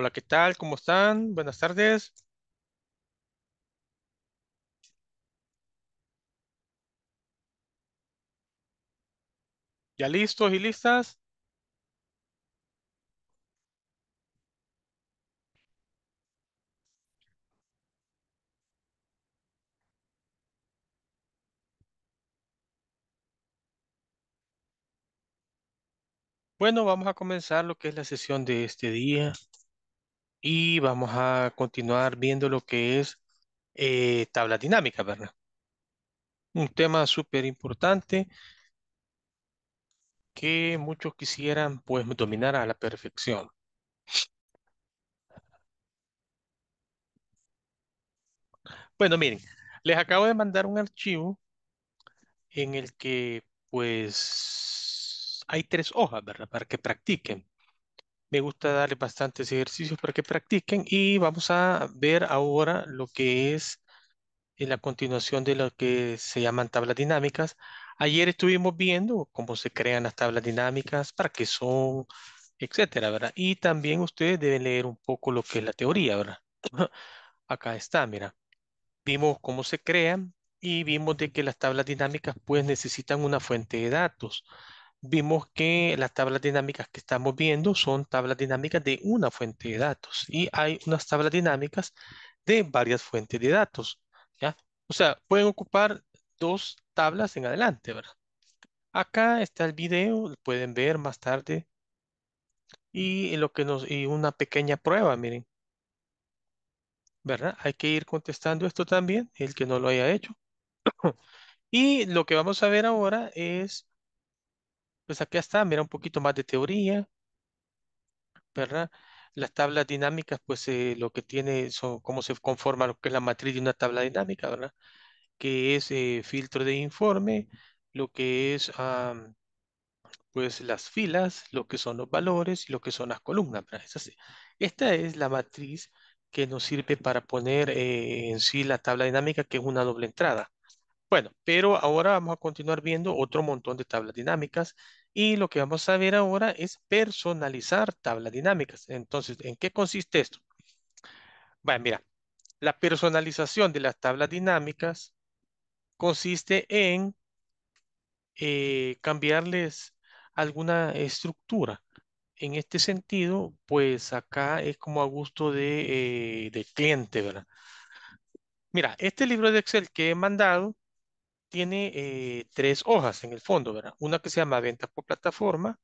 Hola, ¿qué tal? ¿Cómo están? Buenas tardes. ¿Ya listos y listas? Bueno, vamos a comenzar lo que es la sesión de este día y vamos a continuar viendo lo que es eh, tabla dinámica, ¿verdad? Un tema súper importante que muchos quisieran pues dominar a la perfección. Bueno, miren, les acabo de mandar un archivo en el que pues hay tres hojas, ¿verdad? Para que practiquen. Me gusta darle bastantes ejercicios para que practiquen y vamos a ver ahora lo que es en la continuación de lo que se llaman tablas dinámicas. Ayer estuvimos viendo cómo se crean las tablas dinámicas, para qué son, etcétera, ¿verdad? Y también ustedes deben leer un poco lo que es la teoría, ¿verdad? Acá está, mira. Vimos cómo se crean y vimos de que las tablas dinámicas pues necesitan una fuente de datos vimos que las tablas dinámicas que estamos viendo son tablas dinámicas de una fuente de datos y hay unas tablas dinámicas de varias fuentes de datos, ¿ya? O sea, pueden ocupar dos tablas en adelante, ¿verdad? Acá está el video, pueden ver más tarde y lo que nos y una pequeña prueba, miren. ¿Verdad? Hay que ir contestando esto también, el que no lo haya hecho. y lo que vamos a ver ahora es pues acá está, mira un poquito más de teoría, ¿verdad? Las tablas dinámicas, pues eh, lo que tiene son cómo se conforma lo que es la matriz de una tabla dinámica, ¿verdad? Que es eh, filtro de informe, lo que es pues las filas, lo que son los valores y lo que son las columnas. Esta es la matriz que nos sirve para poner eh, en sí la tabla dinámica, que es una doble entrada. Bueno, pero ahora vamos a continuar viendo otro montón de tablas dinámicas y lo que vamos a ver ahora es personalizar tablas dinámicas. Entonces, ¿en qué consiste esto? Bueno, mira, la personalización de las tablas dinámicas consiste en eh, cambiarles alguna estructura. En este sentido, pues acá es como a gusto de, eh, de cliente, ¿verdad? Mira, este libro de Excel que he mandado tiene eh, tres hojas en el fondo, ¿verdad? Una que se llama ventas por plataforma,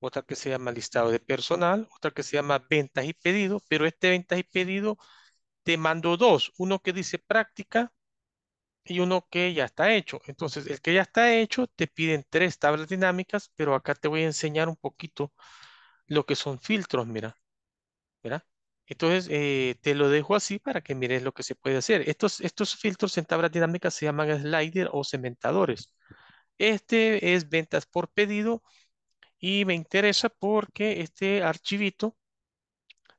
otra que se llama listado de personal, otra que se llama ventas y pedidos, pero este ventas y pedidos te mando dos, uno que dice práctica y uno que ya está hecho. Entonces, el que ya está hecho te piden tres tablas dinámicas, pero acá te voy a enseñar un poquito lo que son filtros, mira. ¿verdad? Entonces, eh, te lo dejo así para que mires lo que se puede hacer. Estos, estos filtros en tablas dinámicas se llaman slider o cementadores. Este es ventas por pedido y me interesa porque este archivito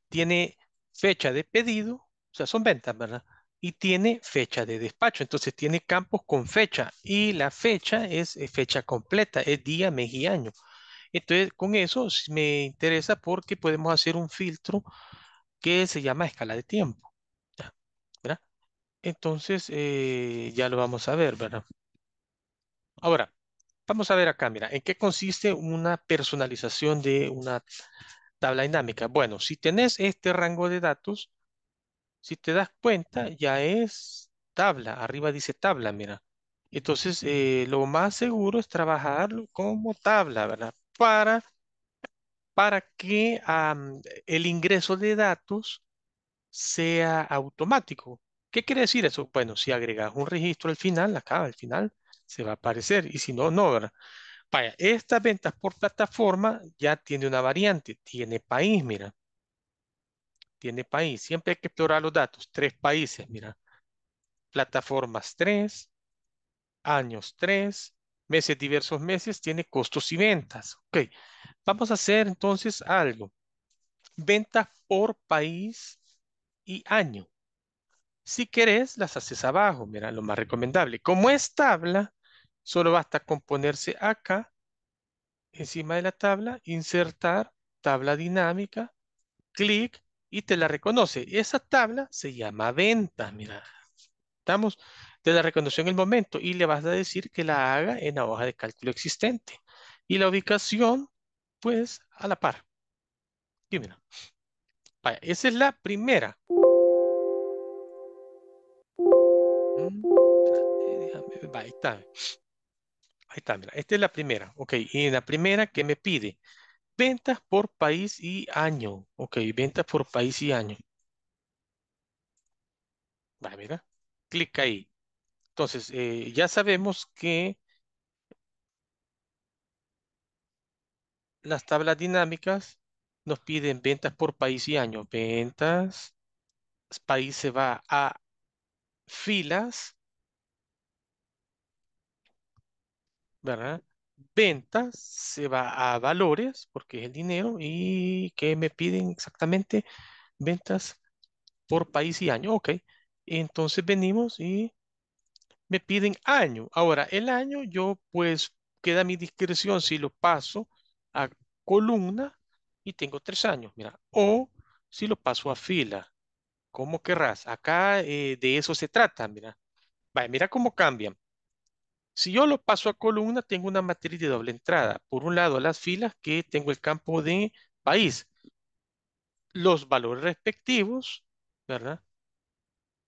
tiene fecha de pedido, o sea, son ventas, ¿verdad? Y tiene fecha de despacho, entonces tiene campos con fecha y la fecha es eh, fecha completa, es día, mes y año. Entonces, con eso me interesa porque podemos hacer un filtro que se llama escala de tiempo. Entonces, eh, ya lo vamos a ver, ¿verdad? Ahora, vamos a ver acá, mira, ¿en qué consiste una personalización de una tabla dinámica? Bueno, si tenés este rango de datos, si te das cuenta, ya es tabla, arriba dice tabla, mira. Entonces, eh, lo más seguro es trabajarlo como tabla, ¿verdad? Para para que el ingreso de datos sea automático. ¿Qué quiere decir eso? Bueno, si agregas un registro al final, acá al final se va a aparecer y si no, no, ¿verdad? Vaya, estas ventas por plataforma ya tiene una variante, tiene país, mira. Tiene país, siempre hay que explorar los datos, tres países, mira. Plataformas tres, años tres, meses, diversos meses, tiene costos y ventas. Ok, Vamos a hacer entonces algo. Ventas por país y año. Si querés, las haces abajo. Mira, lo más recomendable. Como es tabla, solo basta con ponerse acá, encima de la tabla, insertar tabla dinámica, clic y te la reconoce. Esa tabla se llama ventas, mira. Estamos, te la reconoció en el momento y le vas a decir que la haga en la hoja de cálculo existente. Y la ubicación pues a la par. mira. Vaya, esa es la primera. Mm, ahí está. Ahí está, mira. Esta es la primera. Ok, y en la primera que me pide ventas por país y año. Ok, ventas por país y año. Va, mira. Clic ahí. Entonces, eh, ya sabemos que las tablas dinámicas nos piden ventas por país y año. Ventas, país se va a filas, ¿verdad? Ventas se va a valores, porque es el dinero, y que me piden exactamente ventas por país y año. Ok, entonces venimos y me piden año. Ahora, el año yo pues queda a mi discreción si lo paso a columna y tengo tres años, mira. O si lo paso a fila, como querrás. Acá eh, de eso se trata, mira. Vaya, mira cómo cambian. Si yo lo paso a columna, tengo una matriz de doble entrada. Por un lado, las filas que tengo el campo de país. Los valores respectivos, ¿verdad?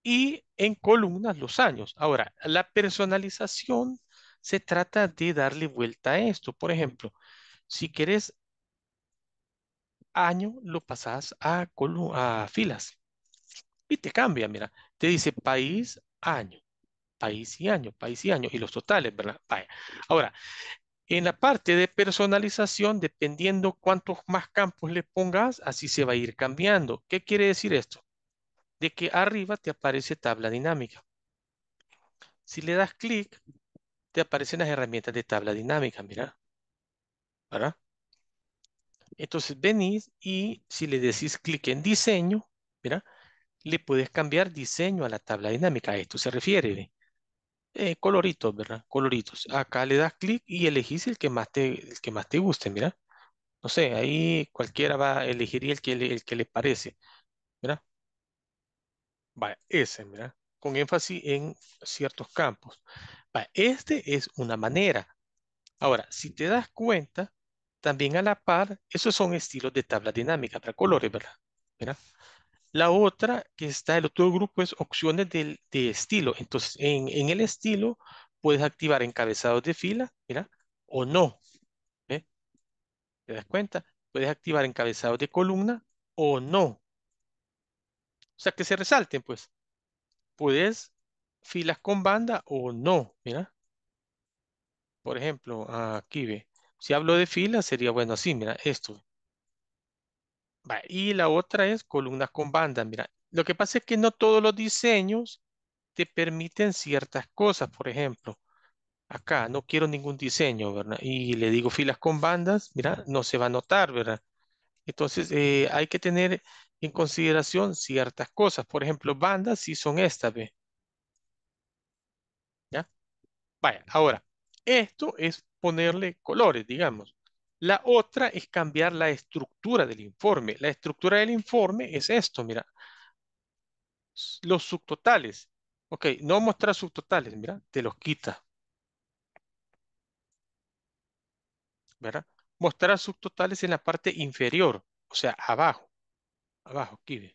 Y en columnas los años. Ahora, la personalización se trata de darle vuelta a esto. Por ejemplo, si querés año, lo pasás a, a filas. Y te cambia, mira. Te dice país, año. País y año, país y año. Y los totales, ¿verdad? Ahora, en la parte de personalización, dependiendo cuántos más campos le pongas, así se va a ir cambiando. ¿Qué quiere decir esto? De que arriba te aparece tabla dinámica. Si le das clic, te aparecen las herramientas de tabla dinámica, mira. ¿verdad? Entonces venís y si le decís clic en diseño, mira Le puedes cambiar diseño a la tabla dinámica. A esto se refiere. Eh, coloritos, ¿verdad? Coloritos. Acá le das clic y elegís el que más te, el que más te guste, mira. No sé, ahí cualquiera va a elegir el que le, el que le parece, mira. ese, mira. Con énfasis en ciertos campos. va este es una manera. Ahora, si te das cuenta, también a la par, esos son estilos de tabla dinámica para colores, ¿verdad? ¿verdad? La otra que está, en el otro grupo es opciones de, estilo. Entonces, en, el estilo puedes activar encabezados de fila, mira, o no. ¿Te das cuenta? Puedes activar encabezados de columna o no. O sea, que se resalten, pues. Puedes filas con banda o no, mira. Por ejemplo, aquí ve. Si hablo de filas, sería bueno así, mira, esto. y la otra es columnas con bandas, mira. Lo que pasa es que no todos los diseños te permiten ciertas cosas, por ejemplo. Acá no quiero ningún diseño, ¿verdad? Y le digo filas con bandas, mira, no se va a notar, ¿verdad? Entonces eh, hay que tener en consideración ciertas cosas. Por ejemplo, bandas sí son estas, ¿ve? ¿Ya? Vaya, ahora, esto es ponerle colores, digamos. La otra es cambiar la estructura del informe. La estructura del informe es esto, mira. Los subtotales. Ok, no mostrar subtotales, mira, te los quita. ¿Verdad? Mostrar subtotales en la parte inferior, o sea, abajo. Abajo, aquí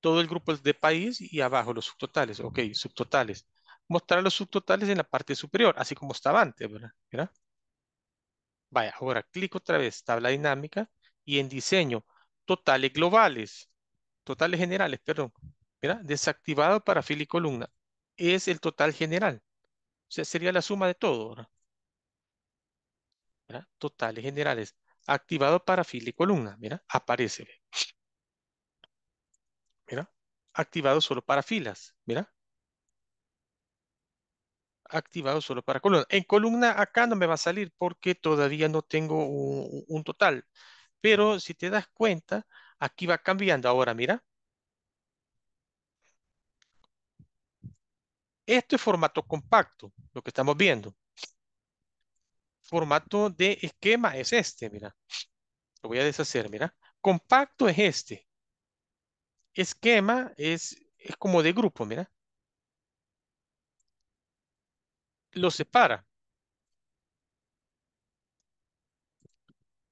Todo el grupo de país y abajo los subtotales. Ok, subtotales mostrar los subtotales en la parte superior, así como estaba antes, ¿verdad? Vaya, ahora clic otra vez, tabla dinámica, y en diseño, totales globales, totales generales, perdón, ¿verdad? Desactivado para fila y columna. Es el total general. O sea, sería la suma de todo, ¿verdad? Totales generales. Activado para fila y columna, mira, aparece. Mira, activado solo para filas, mira activado solo para columna. En columna acá no me va a salir porque todavía no tengo un, total. Pero si te das cuenta, aquí va cambiando. Ahora, mira. Esto es formato compacto, lo que estamos viendo. Formato de esquema es este, mira. Lo voy a deshacer, mira. Compacto es este. Esquema es, es como de grupo, mira. lo separa.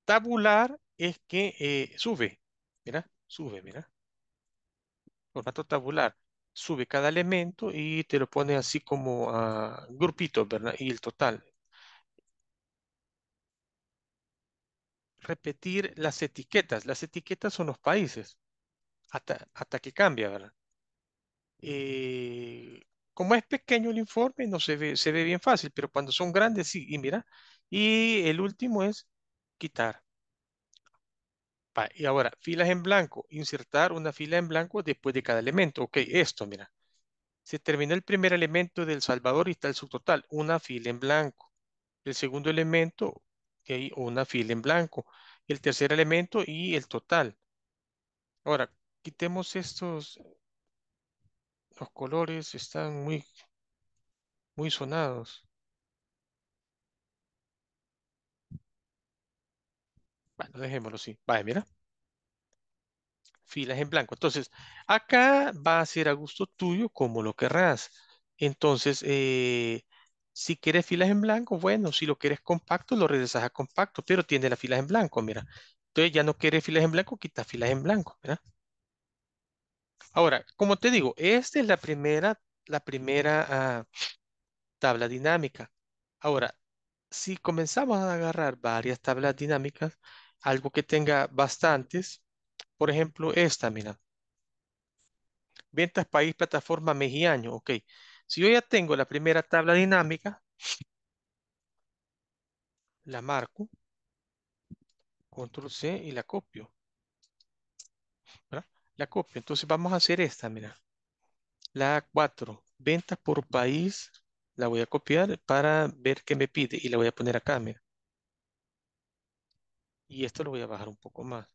Tabular es que eh, sube, mira, sube, mira. Formato tabular. Sube cada elemento y te lo pone así como a grupito, ¿verdad? Y el total. Repetir las etiquetas. Las etiquetas son los países. Hasta, hasta que cambia, ¿verdad? Eh, como es pequeño el informe, no se ve, se ve bien fácil, pero cuando son grandes, sí, y mira. Y el último es quitar. y ahora, filas en blanco, insertar una fila en blanco después de cada elemento. Ok, esto, mira. Se terminó el primer elemento del Salvador y está el subtotal, una fila en blanco. El segundo elemento, okay, una fila en blanco. El tercer elemento y el total. Ahora, quitemos estos, los colores están muy, muy sonados. Bueno, dejémoslo así. Vale, mira. Filas en blanco. Entonces, acá va a ser a gusto tuyo como lo querrás. Entonces, eh, si quieres filas en blanco, bueno, si lo quieres compacto, lo regresas a compacto, pero tiene las filas en blanco, mira. Entonces ya no quieres filas en blanco, quita filas en blanco, ¿verdad? Ahora, como te digo, esta es la primera, la primera ah, tabla dinámica. Ahora, si comenzamos a agarrar varias tablas dinámicas, algo que tenga bastantes, por ejemplo, esta, mira. Ventas, país, plataforma, mes y año. Ok. Si yo ya tengo la primera tabla dinámica, la marco, control C y la copio. ¿verdad? la copia. Entonces vamos a hacer esta, mira. La 4, ventas por país, la voy a copiar para ver qué me pide y la voy a poner acá, mira. Y esto lo voy a bajar un poco más.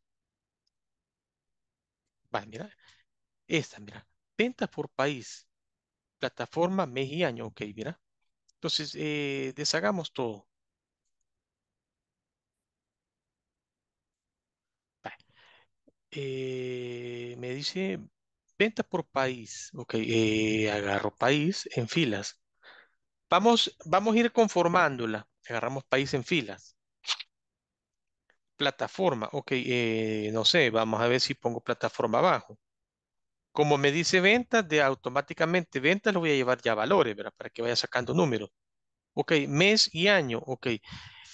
Va, mira. Esta, mira. Ventas por país. Plataforma, mes y año. Ok, mira. Entonces, eh, deshagamos todo. Eh, me dice ventas por país. Ok, eh, agarro país en filas. Vamos, vamos a ir conformándola. Agarramos país en filas. Plataforma. Ok, eh, no sé, vamos a ver si pongo plataforma abajo. Como me dice ventas, de automáticamente ventas lo voy a llevar ya a valores, ¿verdad? Para que vaya sacando números. Ok, mes y año. Ok,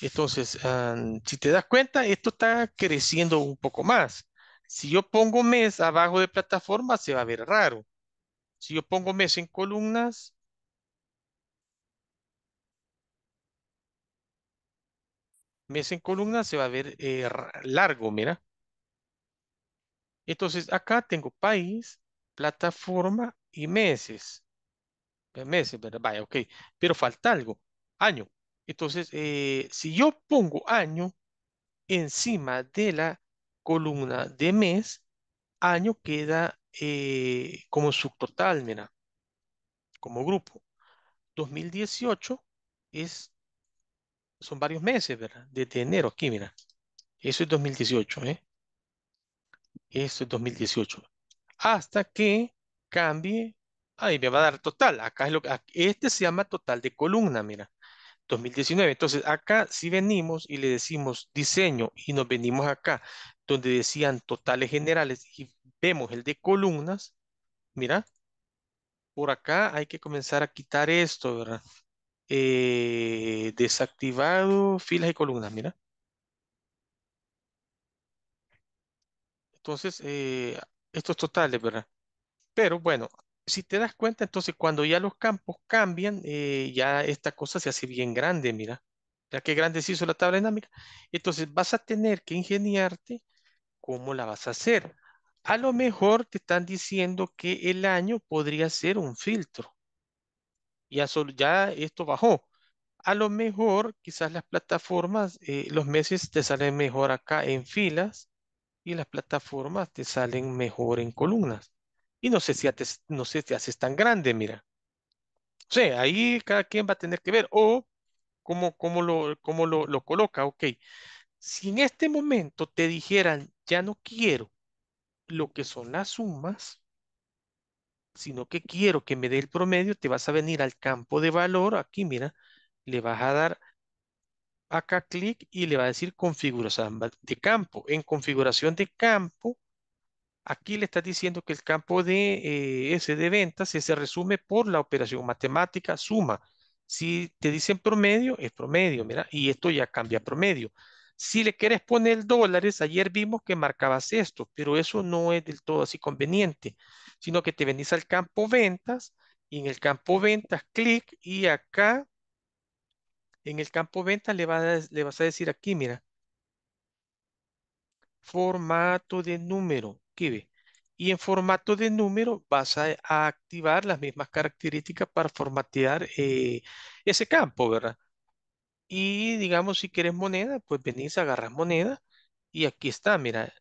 entonces, ah, si te das cuenta, esto está creciendo un poco más. Si yo pongo mes abajo de plataforma, se va a ver raro. Si yo pongo mes en columnas, mes en columnas se va a ver eh, largo, mira. Entonces, acá tengo país, plataforma y meses. Eh, meses, ¿verdad? Vaya, ok. Pero falta algo. Año. Entonces, eh, si yo pongo año encima de la columna de mes, año queda eh, como subtotal, mira, como grupo. 2018 es, son varios meses, ¿verdad? Desde enero aquí, mira. Eso es 2018, ¿eh? Eso es 2018. Hasta que cambie, ahí me va a dar total. Acá es lo que, este se llama total de columna, mira. 2019. Entonces, acá si venimos y le decimos diseño y nos venimos acá, donde decían totales generales y vemos el de columnas, mira, por acá hay que comenzar a quitar esto, ¿verdad? Eh, desactivado filas y columnas, mira. Entonces, eh, estos totales, ¿verdad? Pero bueno, si te das cuenta, entonces cuando ya los campos cambian, eh, ya esta cosa se hace bien grande, mira. Ya que grande se hizo la tabla dinámica. Entonces vas a tener que ingeniarte cómo la vas a hacer. A lo mejor te están diciendo que el año podría ser un filtro. Ya, ya esto bajó. A lo mejor quizás las plataformas, eh, los meses te salen mejor acá en filas y las plataformas te salen mejor en columnas. Y no sé si, te, no sé si haces tan grande, mira. O ahí cada quien va a tener que ver o cómo, cómo, lo, cómo lo, lo coloca. Ok, si en este momento te dijeran ya no quiero lo que son las sumas, sino que quiero que me dé el promedio, te vas a venir al campo de valor, aquí mira, le vas a dar acá clic y le va a decir configuración de campo. En configuración de campo, aquí le estás diciendo que el campo de eh, ese de ventas se resume por la operación matemática suma. Si te dicen promedio, es promedio, mira, y esto ya cambia promedio. Si le quieres poner dólares, ayer vimos que marcabas esto, pero eso no es del todo así conveniente, sino que te venís al campo ventas y en el campo ventas clic y acá en el campo ventas le vas, a decir aquí, mira, formato de número, ¿qué ve? Y en formato de número vas a, activar las mismas características para formatear eh, ese campo, ¿verdad? Y digamos, si quieres moneda, pues venís, agarras moneda y aquí está, mira,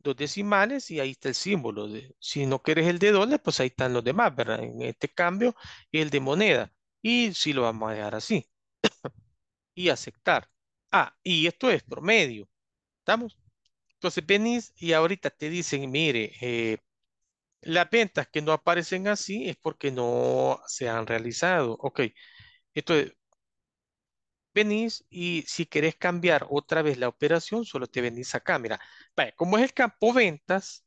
dos decimales y ahí está el símbolo. De, si no quieres el de dólar, pues ahí están los demás, ¿verdad? En este cambio, el de moneda. Y si lo vamos a dejar así. y aceptar. Ah, y esto es promedio. ¿Estamos? Entonces venís y ahorita te dicen, mire, eh, las ventas que no aparecen así es porque no se han realizado. Ok, es venís y si querés cambiar otra vez la operación, solo te venís acá, mira. como es el campo ventas,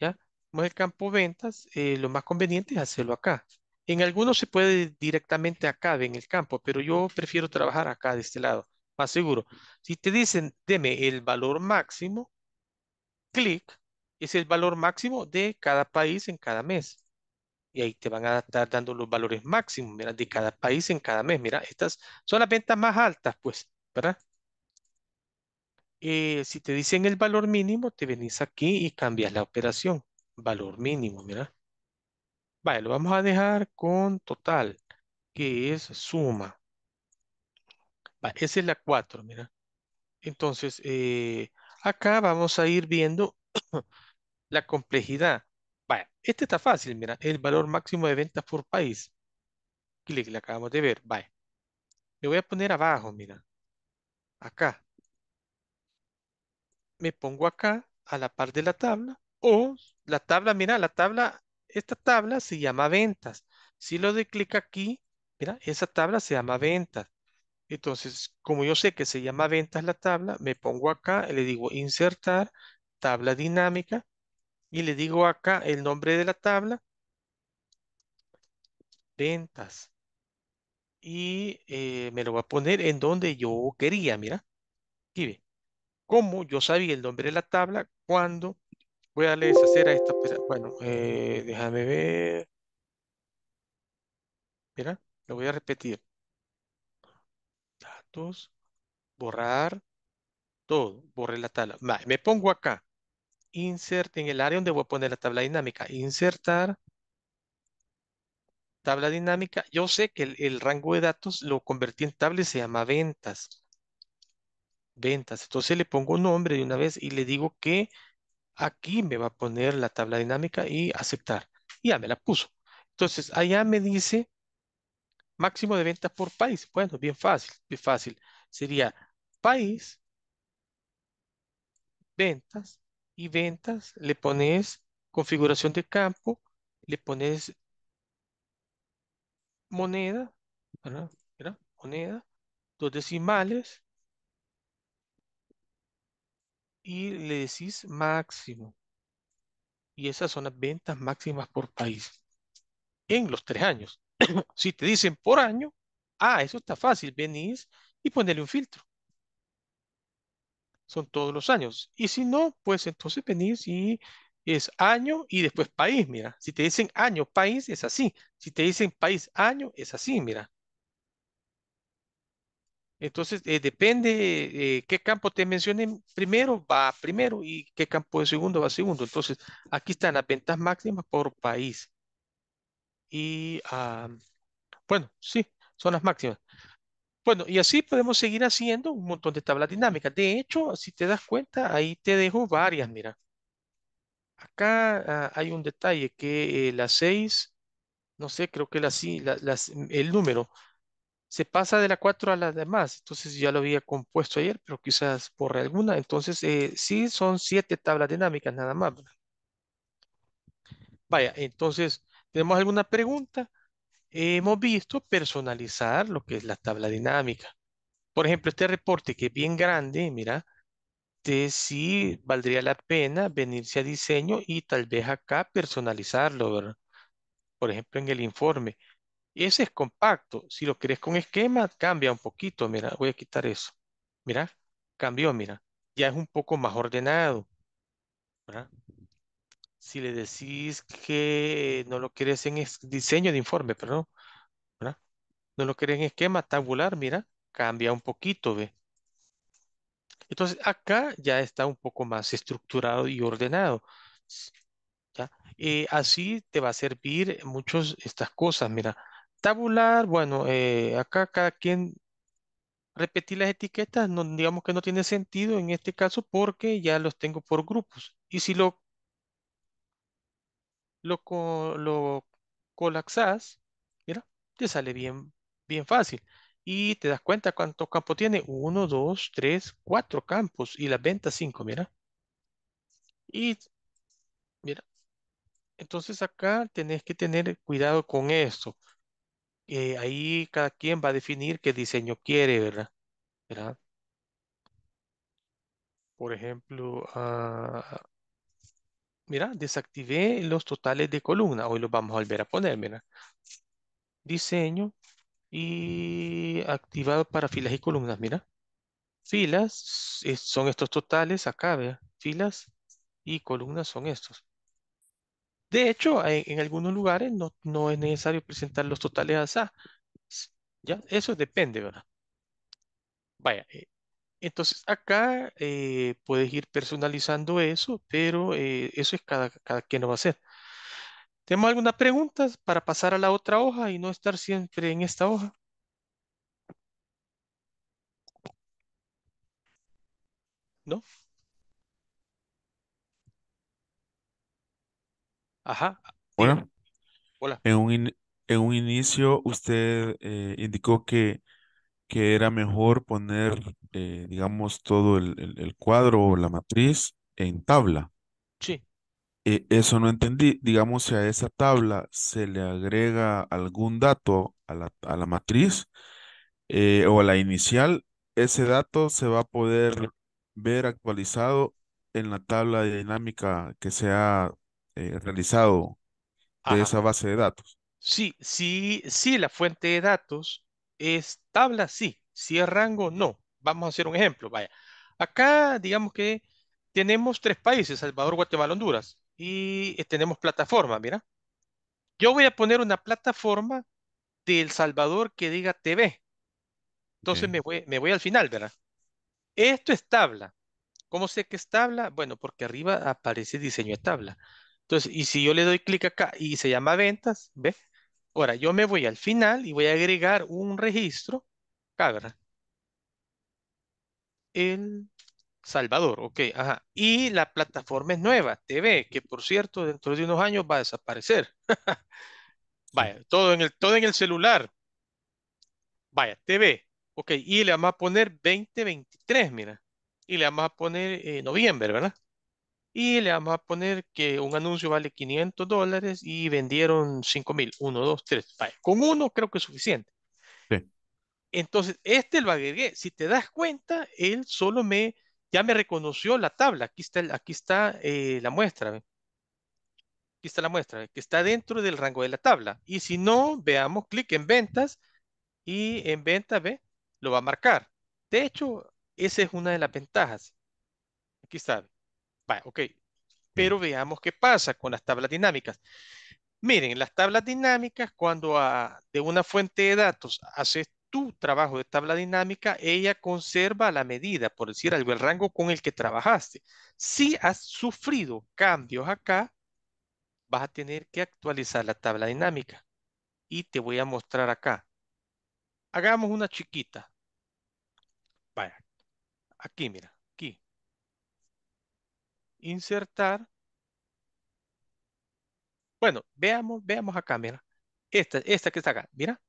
¿ya? Como el campo ventas, eh, lo más conveniente es hacerlo acá. En algunos se puede directamente acá, en el campo, pero yo prefiero trabajar acá de este lado, más seguro. Si te dicen, deme el valor máximo, clic, es el valor máximo de cada país en cada mes y ahí te van a estar dando los valores máximos, mira, de cada país en cada mes, mira, estas son las ventas más altas, pues, ¿verdad? Eh, si te dicen el valor mínimo, te venís aquí y cambias la operación, valor mínimo, mira. Vale, lo vamos a dejar con total, que es suma. Vale, esa es la 4, mira. Entonces, eh, acá vamos a ir viendo la complejidad este está fácil, mira, el valor máximo de ventas por país. Clic, le acabamos de ver, vaya. me voy a poner abajo, mira, acá. Me pongo acá, a la par de la tabla, o la tabla, mira, la tabla, esta tabla se llama ventas. Si lo doy clic aquí, mira, esa tabla se llama ventas. Entonces, como yo sé que se llama ventas la tabla, me pongo acá, le digo insertar, tabla dinámica, y le digo acá el nombre de la tabla, ventas, y eh, me lo va a poner en donde yo quería, mira, aquí ve. ¿Cómo yo sabía el nombre de la tabla cuando voy a deshacer a esta? Bueno, eh, déjame ver. Mira, lo voy a repetir. Datos, borrar, todo, borre la tabla. Me pongo acá insert en el área donde voy a poner la tabla dinámica. Insertar. Tabla dinámica. Yo sé que el, rango de datos lo convertí en tabla y se llama ventas. Ventas. Entonces le pongo un nombre de una vez y le digo que aquí me va a poner la tabla dinámica y aceptar. Y ya me la puso. Entonces allá me dice máximo de ventas por país. Bueno, bien fácil, bien fácil. Sería país, ventas, y ventas, le pones configuración de campo, le pones moneda, Moneda, dos decimales y le decís máximo. Y esas son las ventas máximas por país en los tres años. si te dicen por año, ah, eso está fácil, venís y ponele un filtro son todos los años. Y si no, pues entonces venís y es año y después país, mira. Si te dicen año, país, es así. Si te dicen país, año, es así, mira. Entonces, eh, depende eh, qué campo te mencionen primero, va primero y qué campo de segundo va segundo. Entonces, aquí están las ventas máximas por país. Y, ah, bueno, sí, son las máximas. Bueno, y así podemos seguir haciendo un montón de tablas dinámicas. De hecho, si te das cuenta, ahí te dejo varias, mira. Acá ah, hay un detalle que la eh, las 6, no sé, creo que la, la, mm, el número se pasa de la 4 a las demás. Entonces ya lo había compuesto ayer, pero quizás por alguna. Entonces eh, sí son 7 tablas dinámicas nada más. Vaya, entonces, ¿tenemos alguna pregunta? hemos visto personalizar lo que es la tabla dinámica. Por ejemplo, este reporte que es bien grande, mira, de si valdría la pena venirse a diseño y tal vez acá personalizarlo, ¿verdad? Por ejemplo, en el informe. Ese es compacto. Si lo querés con esquema, cambia un poquito. Mira, voy a quitar eso. Mira, cambió, mira. Ya es un poco más ordenado. ¿verdad? si le decís que no lo quieres en diseño de informe, perdón, No lo querés en esquema tabular, mira, cambia un poquito, ve. Entonces acá ya está un poco más estructurado y ordenado. ¿ya? Eh, así te va a servir muchas estas cosas, mira. Tabular, bueno, eh, acá cada quien repetir las etiquetas, digamos que no tiene sentido en este caso porque ya los tengo por grupos. Y si lo lo, colapsas, mira, te sale bien, bien fácil. Y te das cuenta cuántos campos tiene. Uno, dos, tres, cuatro campos. Y la venta cinco, mira. Y mira. Entonces acá tenés que tener cuidado con esto. Eh, ahí cada quien va a definir qué diseño quiere, ¿verdad? ¿Verdad? Por ejemplo, a... Ah, mira, desactivé los totales de columna. Hoy los vamos a volver a poner, mira. Diseño y activado para filas y columnas, mira. Filas son estos totales acá, vea. Filas y columnas son estos. De hecho, en, algunos lugares no, no, es necesario presentar los totales así. Ya, eso depende, ¿verdad? Vaya, eh, entonces acá eh, puedes ir personalizando eso, pero eh, eso es cada, cada quien lo va a hacer. ¿Tenemos alguna preguntas para pasar a la otra hoja y no estar siempre en esta hoja? ¿No? Ajá. Hola. Eh, hola. En un, un inicio usted indicó que que era mejor poner, eh, digamos, todo el, cuadro o la matriz en tabla. Sí. Eh, eso no entendí. Digamos, si a esa tabla se le agrega algún dato a la, matriz eh, o a la inicial, ese dato se va a poder ver actualizado en la tabla dinámica que se ha realizado de esa base de datos. Sí, sí, sí, la fuente de datos ¿Es tabla? Sí. Si es rango, no. Vamos a hacer un ejemplo. Vaya. Acá, digamos que tenemos tres países, Salvador, Guatemala, Honduras. Y eh, tenemos plataforma, mira. Yo voy a poner una plataforma del Salvador que diga TV. Entonces me, voy, me voy al final, ¿verdad? Esto es tabla. ¿Cómo sé que es tabla? Bueno, porque arriba aparece diseño de tabla. Entonces, y si yo le doy clic acá y se llama ventas, ¿ve? Ahora, yo me voy al final y voy a agregar un registro. Acá, El Salvador, ok, ajá. Y la plataforma es nueva, TV, que por cierto, dentro de unos años va a desaparecer. Vaya, todo en el, todo en el celular. Vaya, TV. Ok, y le vamos a poner 2023, mira. Y le vamos a poner eh, noviembre, ¿verdad? Y le vamos a poner que un anuncio vale 500 dólares y vendieron 5000. Uno, dos, 3. Con uno creo que es suficiente. Entonces, este lo agregué. Si te das cuenta, él solo me, ya me reconoció la tabla. Aquí está, eh, aquí está la muestra. Aquí está la muestra, que está dentro del rango de la tabla. Y si no, veamos clic en ventas y en ventas, ve, lo va a marcar. De hecho, esa es una de las ventajas. Aquí está ok. Pero veamos qué pasa con las tablas dinámicas. Miren, las tablas dinámicas, cuando ah, de una fuente de datos haces tu trabajo de tabla dinámica, ella conserva la medida, por decir algo, el rango con el que trabajaste. Si has sufrido cambios acá, vas a tener que actualizar la tabla dinámica. Y te voy a mostrar acá. Hagamos una chiquita. Vaya, aquí mira insertar. Bueno, veamos, veamos acá, mira. Esta, esta que está acá, mira.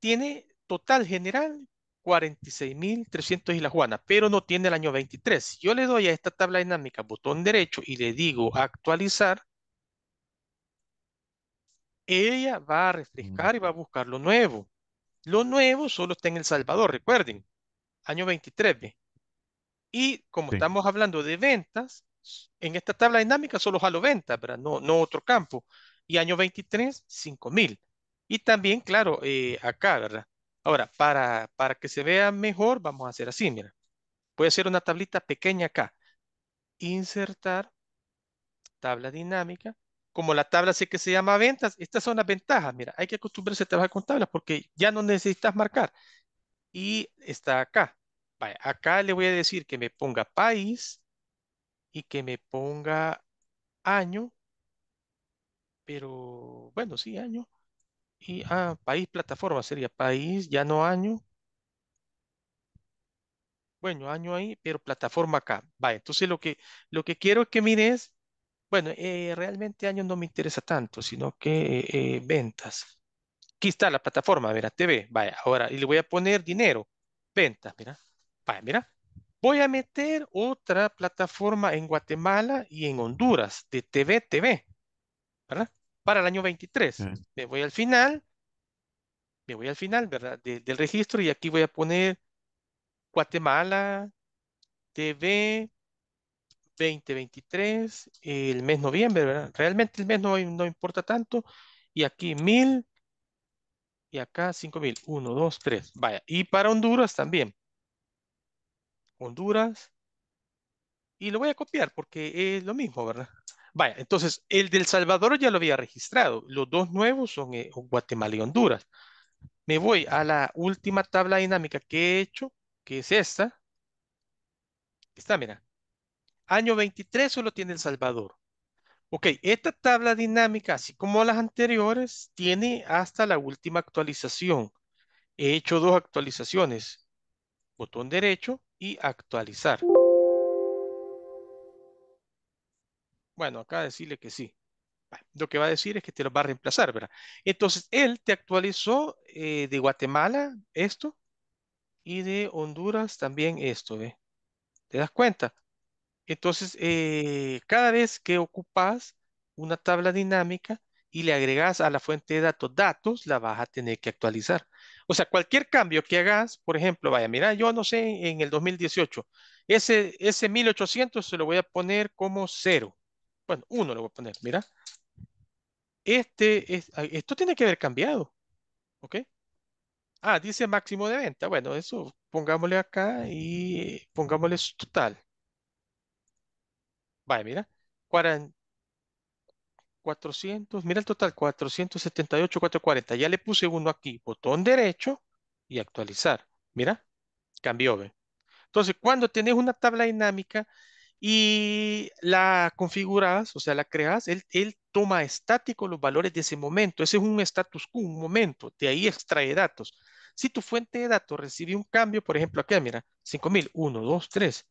Tiene total general 46.300 y la juana, pero no tiene el año 23. Si yo le doy a esta tabla dinámica botón derecho y le digo actualizar, ella va a refrescar y va a mm. buscar lo nuevo. Lo nuevo solo está en El Salvador, recuerden, año 23. ¿ve? Y como estamos hablando de ventas, en esta tabla dinámica solo jalo ventas, ¿verdad? No, no otro campo. Y año 23, 5000. Y también, claro, eh, acá, ¿verdad? Ahora, para, para que se vea mejor, vamos a hacer así, mira. Voy a hacer una tablita pequeña acá. Insertar tabla dinámica. Como la tabla sé que se llama ventas, estas son las ventajas. Mira, hay que acostumbrarse a trabajar con tablas porque ya no necesitas marcar. Y está acá. acá le voy a decir que me ponga país y que me ponga año, pero bueno, sí, año. Y ah, país, plataforma sería país, ya no año. Bueno, año ahí, pero plataforma acá. Vale, entonces lo que, lo que quiero que mires, bueno, eh, realmente año no me interesa tanto, sino que eh, eh, ventas. Aquí está la plataforma, mira, TV, vaya, ahora, y le voy a poner dinero, ventas, mira, vaya, mira, Voy a meter otra plataforma en Guatemala y en Honduras de TV TV, ¿verdad? Para el año 23. Me voy al final, me voy al final, ¿verdad? del registro y aquí voy a poner Guatemala TV 2023, el mes noviembre, ¿verdad? Realmente el mes no, no importa tanto. Y aquí mil, y acá cinco mil, uno, dos, tres, vaya. Y para Honduras también. Honduras. Y lo voy a copiar porque es lo mismo, ¿verdad? Vaya, entonces el del Salvador ya lo había registrado. Los dos nuevos son eh, Guatemala y Honduras. Me voy a la última tabla dinámica que he hecho, que es esta. Está, mira. Año 23 solo tiene El Salvador. Ok, esta tabla dinámica, así como las anteriores, tiene hasta la última actualización. He hecho dos actualizaciones. Botón derecho, y actualizar. Bueno, acá decirle que sí. Lo que va a decir es que te lo va a reemplazar, ¿verdad? Entonces, él te actualizó eh, de Guatemala esto y de Honduras también esto, ¿Te das cuenta? Entonces, eh, cada vez que ocupas una tabla dinámica y le agregas a la fuente de datos datos, la vas a tener que actualizar. O sea, cualquier cambio que hagas, por ejemplo, vaya, mira, yo no sé, en el 2018, ese, ese 1800 se lo voy a poner como cero. Bueno, uno lo voy a poner, mira. Este, esto tiene que haber cambiado, ¿ok? Ah, dice máximo de venta. Bueno, eso pongámosle acá y eh, pongámosle total. Vaya, mira, 40, 400, mira el total, 478, 440. Ya le puse uno aquí, botón derecho y actualizar. Mira, cambió, ¿ve? Entonces, cuando tenés una tabla dinámica y la configuras, o sea, la creas, él, él toma estático los valores de ese momento. Ese es un status quo, un momento. De ahí extrae datos. Si tu fuente de datos recibe un cambio, por ejemplo, acá, mira, 5000, 1, 2, 3.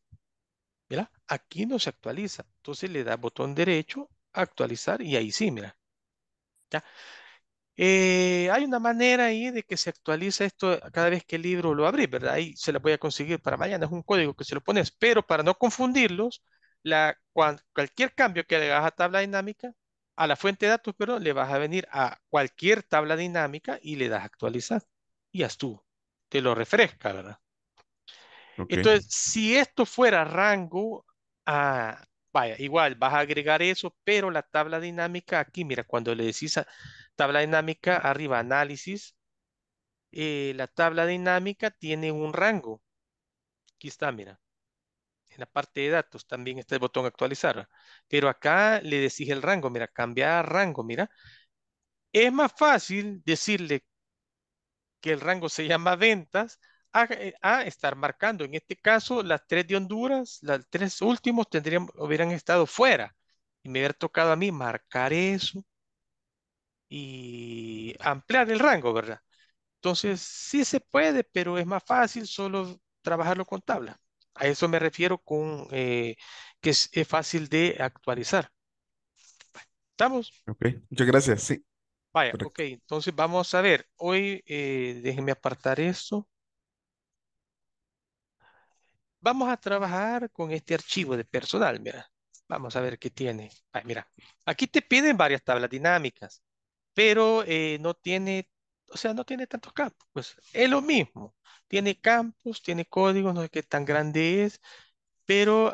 Mira, aquí no se actualiza. Entonces le da botón derecho actualizar y ahí sí, mira. ¿Ya? Eh, hay una manera ahí de que se actualiza esto cada vez que el libro lo abrí, ¿verdad? Ahí se lo voy a conseguir para mañana, es un código que se lo pones, pero para no confundirlos, la, cualquier cambio que le hagas a tabla dinámica, a la fuente de datos, pero le vas a venir a cualquier tabla dinámica y le das actualizar. Y haz tú, te lo refresca, ¿verdad? Entonces, si esto fuera rango a, igual vas a agregar eso, pero la tabla dinámica aquí, mira, cuando le decís tabla dinámica, arriba análisis, eh, la tabla dinámica tiene un rango. Aquí está, mira. En la parte de datos también está el botón actualizar. Pero acá le decís el rango, mira, cambiar rango, mira. Es más fácil decirle que el rango se llama ventas eh, a, estar marcando. En este caso, las tres de Honduras, las tres últimos tendrían, hubieran estado fuera. Y me hubiera tocado a mí marcar eso y ampliar el rango, ¿verdad? Entonces, sí se puede, pero es más fácil solo trabajarlo con tabla. A eso me refiero con eh, que es, fácil de actualizar. ¿Estamos? Ok, muchas gracias, sí. Vaya, ok, entonces vamos a ver. Hoy, eh, déjenme apartar esto. Vamos a trabajar con este archivo de personal, mira. Vamos a ver qué tiene. mira, aquí te piden varias tablas dinámicas, pero eh, no tiene, o sea, no tiene tantos campos. Pues es lo mismo. Tiene campos, tiene códigos, no sé qué tan grande es, pero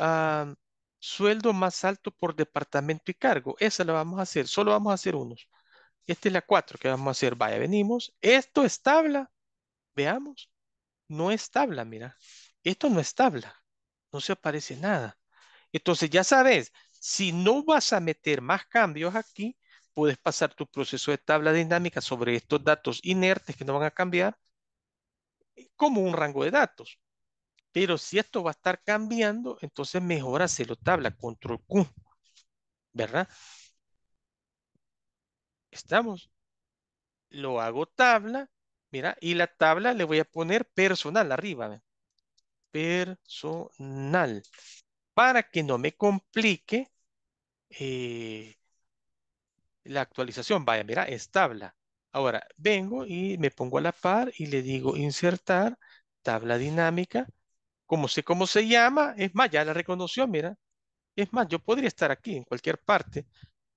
sueldo más alto por departamento y cargo. Esa la vamos a hacer, solo vamos a hacer unos. Esta es la cuatro que vamos a hacer. Vaya, venimos. Esto es tabla. Veamos. No es tabla, mira. Esto no es tabla, no se aparece nada. Entonces ya sabes, si no vas a meter más cambios aquí, puedes pasar tu proceso de tabla dinámica sobre estos datos inertes que no van a cambiar eh, como un rango de datos. Pero si esto va a estar cambiando, entonces mejor lo tabla, control Q, ¿verdad? ¿Estamos? Lo hago tabla, mira, y la tabla le voy a poner personal arriba, personal. Para que no me complique eh, la actualización. Vaya, mira, es tabla. Ahora, vengo y me pongo a la par y le digo insertar tabla dinámica. Como sé cómo se llama, es más, ya la reconoció, mira. Es más, yo podría estar aquí, en cualquier parte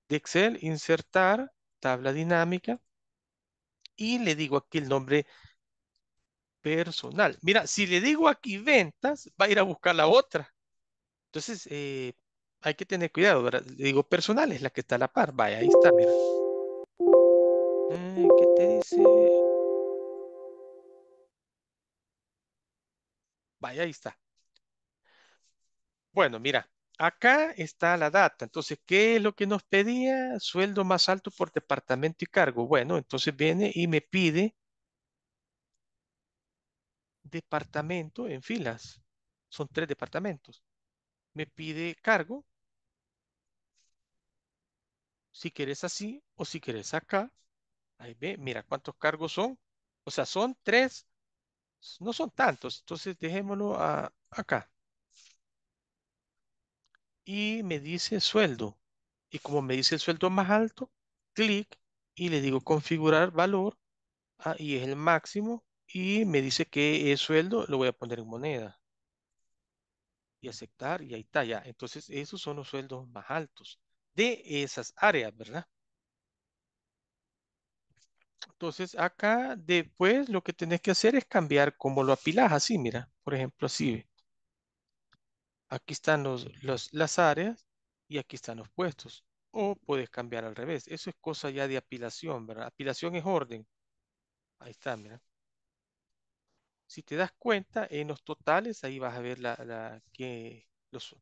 de Excel, insertar tabla dinámica. Y le digo aquí el nombre personal. Mira, si le digo aquí ventas, va a ir a buscar la otra. Entonces, eh, hay que tener cuidado, Le digo personal, es la que está a la par. Vaya, ahí está, ¿Qué te dice? Vaya, ahí está. Bueno, mira, acá está la data. Entonces, ¿qué es lo que nos pedía? Sueldo más alto por departamento y cargo. Bueno, entonces viene y me pide departamento en filas. Son tres departamentos. Me pide cargo. Si quieres así o si quieres acá. Ahí ve, mira cuántos cargos son. O sea, son tres. No son tantos. Entonces dejémoslo a, acá. Y me dice sueldo. Y como me dice el sueldo más alto, clic y le digo configurar valor. ahí es el máximo y me dice que es sueldo, lo voy a poner en moneda. Y aceptar, y ahí está, ya. Entonces, esos son los sueldos más altos de esas áreas, ¿verdad? Entonces, acá después lo que tenés que hacer es cambiar como lo apilas, así, mira, por ejemplo, así. Aquí están las áreas y aquí están los puestos. O puedes cambiar al revés. Eso es cosa ya de apilación, ¿verdad? Apilación es orden. Ahí está, mira si te das cuenta, en los totales, ahí vas a ver la, que los,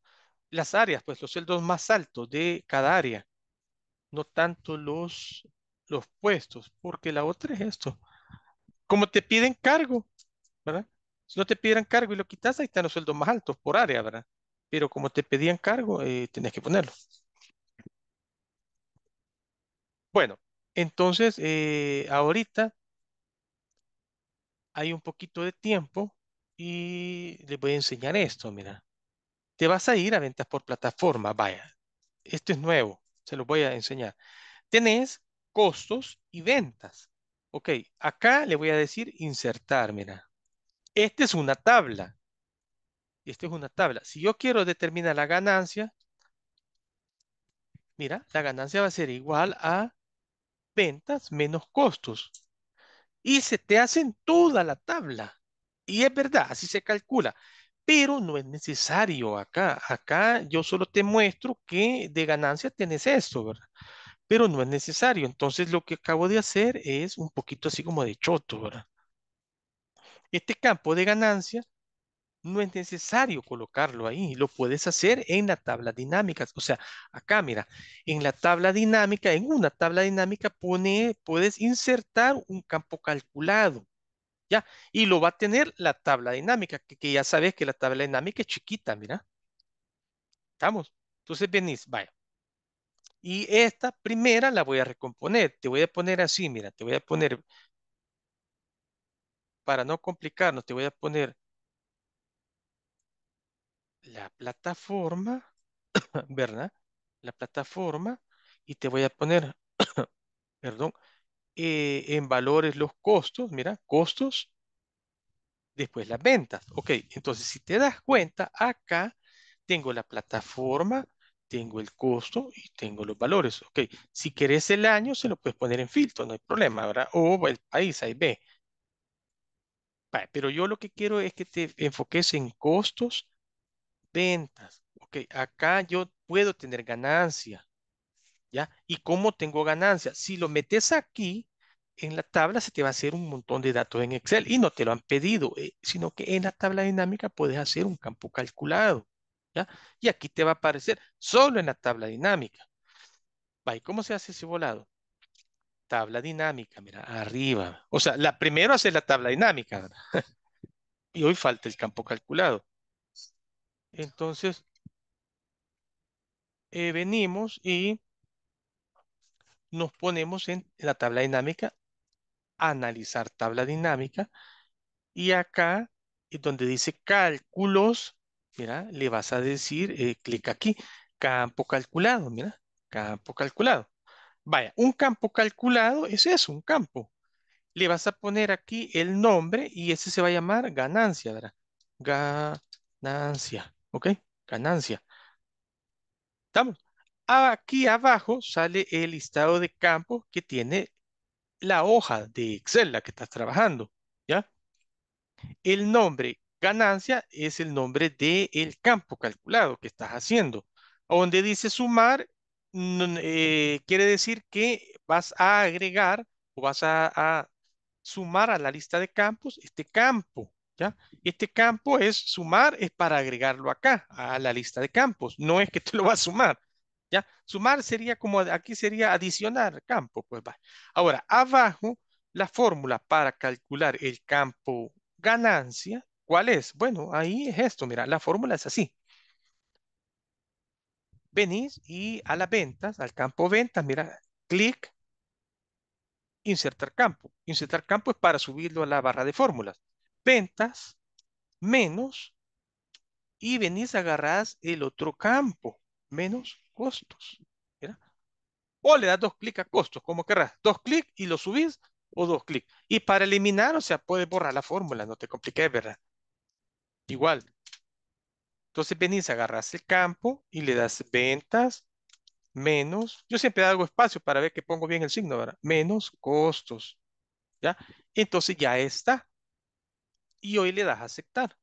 las áreas, pues los sueldos más altos de cada área, no tanto los, los puestos, porque la otra es esto. Como te piden cargo, ¿verdad? Si no te pidieran cargo y lo quitas, ahí están los sueldos más altos por área, ¿verdad? Pero como te pedían cargo, eh, tenés que ponerlo. Bueno, entonces, eh, ahorita hay un poquito de tiempo y les voy a enseñar esto, mira. Te vas a ir a ventas por plataforma, vaya. Esto es nuevo, se lo voy a enseñar. Tenés costos y ventas. Ok, acá le voy a decir insertar, mira. Esta es una tabla. Esta es una tabla. Si yo quiero determinar la ganancia, mira, la ganancia va a ser igual a ventas menos costos y se te hacen toda la tabla. Y es verdad, así se calcula. Pero no es necesario acá. Acá yo solo te muestro que de ganancia tienes esto, ¿verdad? Pero no es necesario. Entonces lo que acabo de hacer es un poquito así como de choto, ¿verdad? Este campo de ganancias no es necesario colocarlo ahí, lo puedes hacer en la tabla dinámica. O sea, acá mira, en la tabla dinámica, en una tabla dinámica pone, puedes insertar un campo calculado, ¿ya? Y lo va a tener la tabla dinámica, que, que ya sabes que la tabla dinámica es chiquita, mira. ¿Estamos? Entonces venís, vaya. Y esta primera la voy a recomponer. Te voy a poner así, mira, te voy a poner, para no complicarnos, te voy a poner la plataforma, ¿verdad? La plataforma y te voy a poner, perdón, eh, en valores los costos, mira, costos, después las ventas. Ok, entonces si te das cuenta, acá tengo la plataforma, tengo el costo y tengo los valores. Ok, si querés el año, se lo puedes poner en filtro, no hay problema, ¿verdad? O el país, ahí ve. Pero yo lo que quiero es que te enfoques en costos, ventas. Ok, acá yo puedo tener ganancia. ¿Ya? ¿Y cómo tengo ganancia? Si lo metes aquí, en la tabla se te va a hacer un montón de datos en Excel y no te lo han pedido, eh, sino que en la tabla dinámica puedes hacer un campo calculado. ¿ya? Y aquí te va a aparecer solo en la tabla dinámica. ¿Y cómo se hace ese volado? Tabla dinámica, mira, arriba. O sea, la primero hace la tabla dinámica. y hoy falta el campo calculado. Entonces, eh, venimos y nos ponemos en la tabla dinámica, analizar tabla dinámica, y acá, donde dice cálculos, mira, le vas a decir, eh, clic aquí, campo calculado, mira, campo calculado. Vaya, un campo calculado es un campo. Le vas a poner aquí el nombre y ese se va a llamar ganancia, ¿verdad? Ganancia. ¿Ok? Ganancia. ¿Estamos? Aquí abajo sale el listado de campos que tiene la hoja de Excel, la que estás trabajando. ¿Ya? El nombre ganancia es el nombre del el campo calculado que estás haciendo. Donde dice sumar, eh, quiere decir que vas a agregar o vas a sumar a la lista de campos este campo este campo es sumar, es para agregarlo acá, a la lista de campos. No es que te lo va a sumar. ¿Ya? Sumar sería como, aquí sería adicionar campo. Pues va. Ahora, abajo, la fórmula para calcular el campo ganancia, ¿cuál es? Bueno, ahí es esto, mira, la fórmula es así. Venís y a las ventas, al campo ventas, mira, clic, insertar campo. Insertar campo es para subirlo a la barra de fórmulas ventas menos y venís agarrás el otro campo, menos costos. O le das dos clics a costos, como querrás. Dos clics y lo subís o dos clics. Y para eliminar, o sea, puedes borrar la fórmula, no te compliques, ¿verdad? Igual. Entonces venís, agarrás el campo y le das ventas menos, yo siempre hago espacio para ver que pongo bien el signo, ¿verdad? Menos costos, ¿ya? Entonces ya está y hoy le das a aceptar.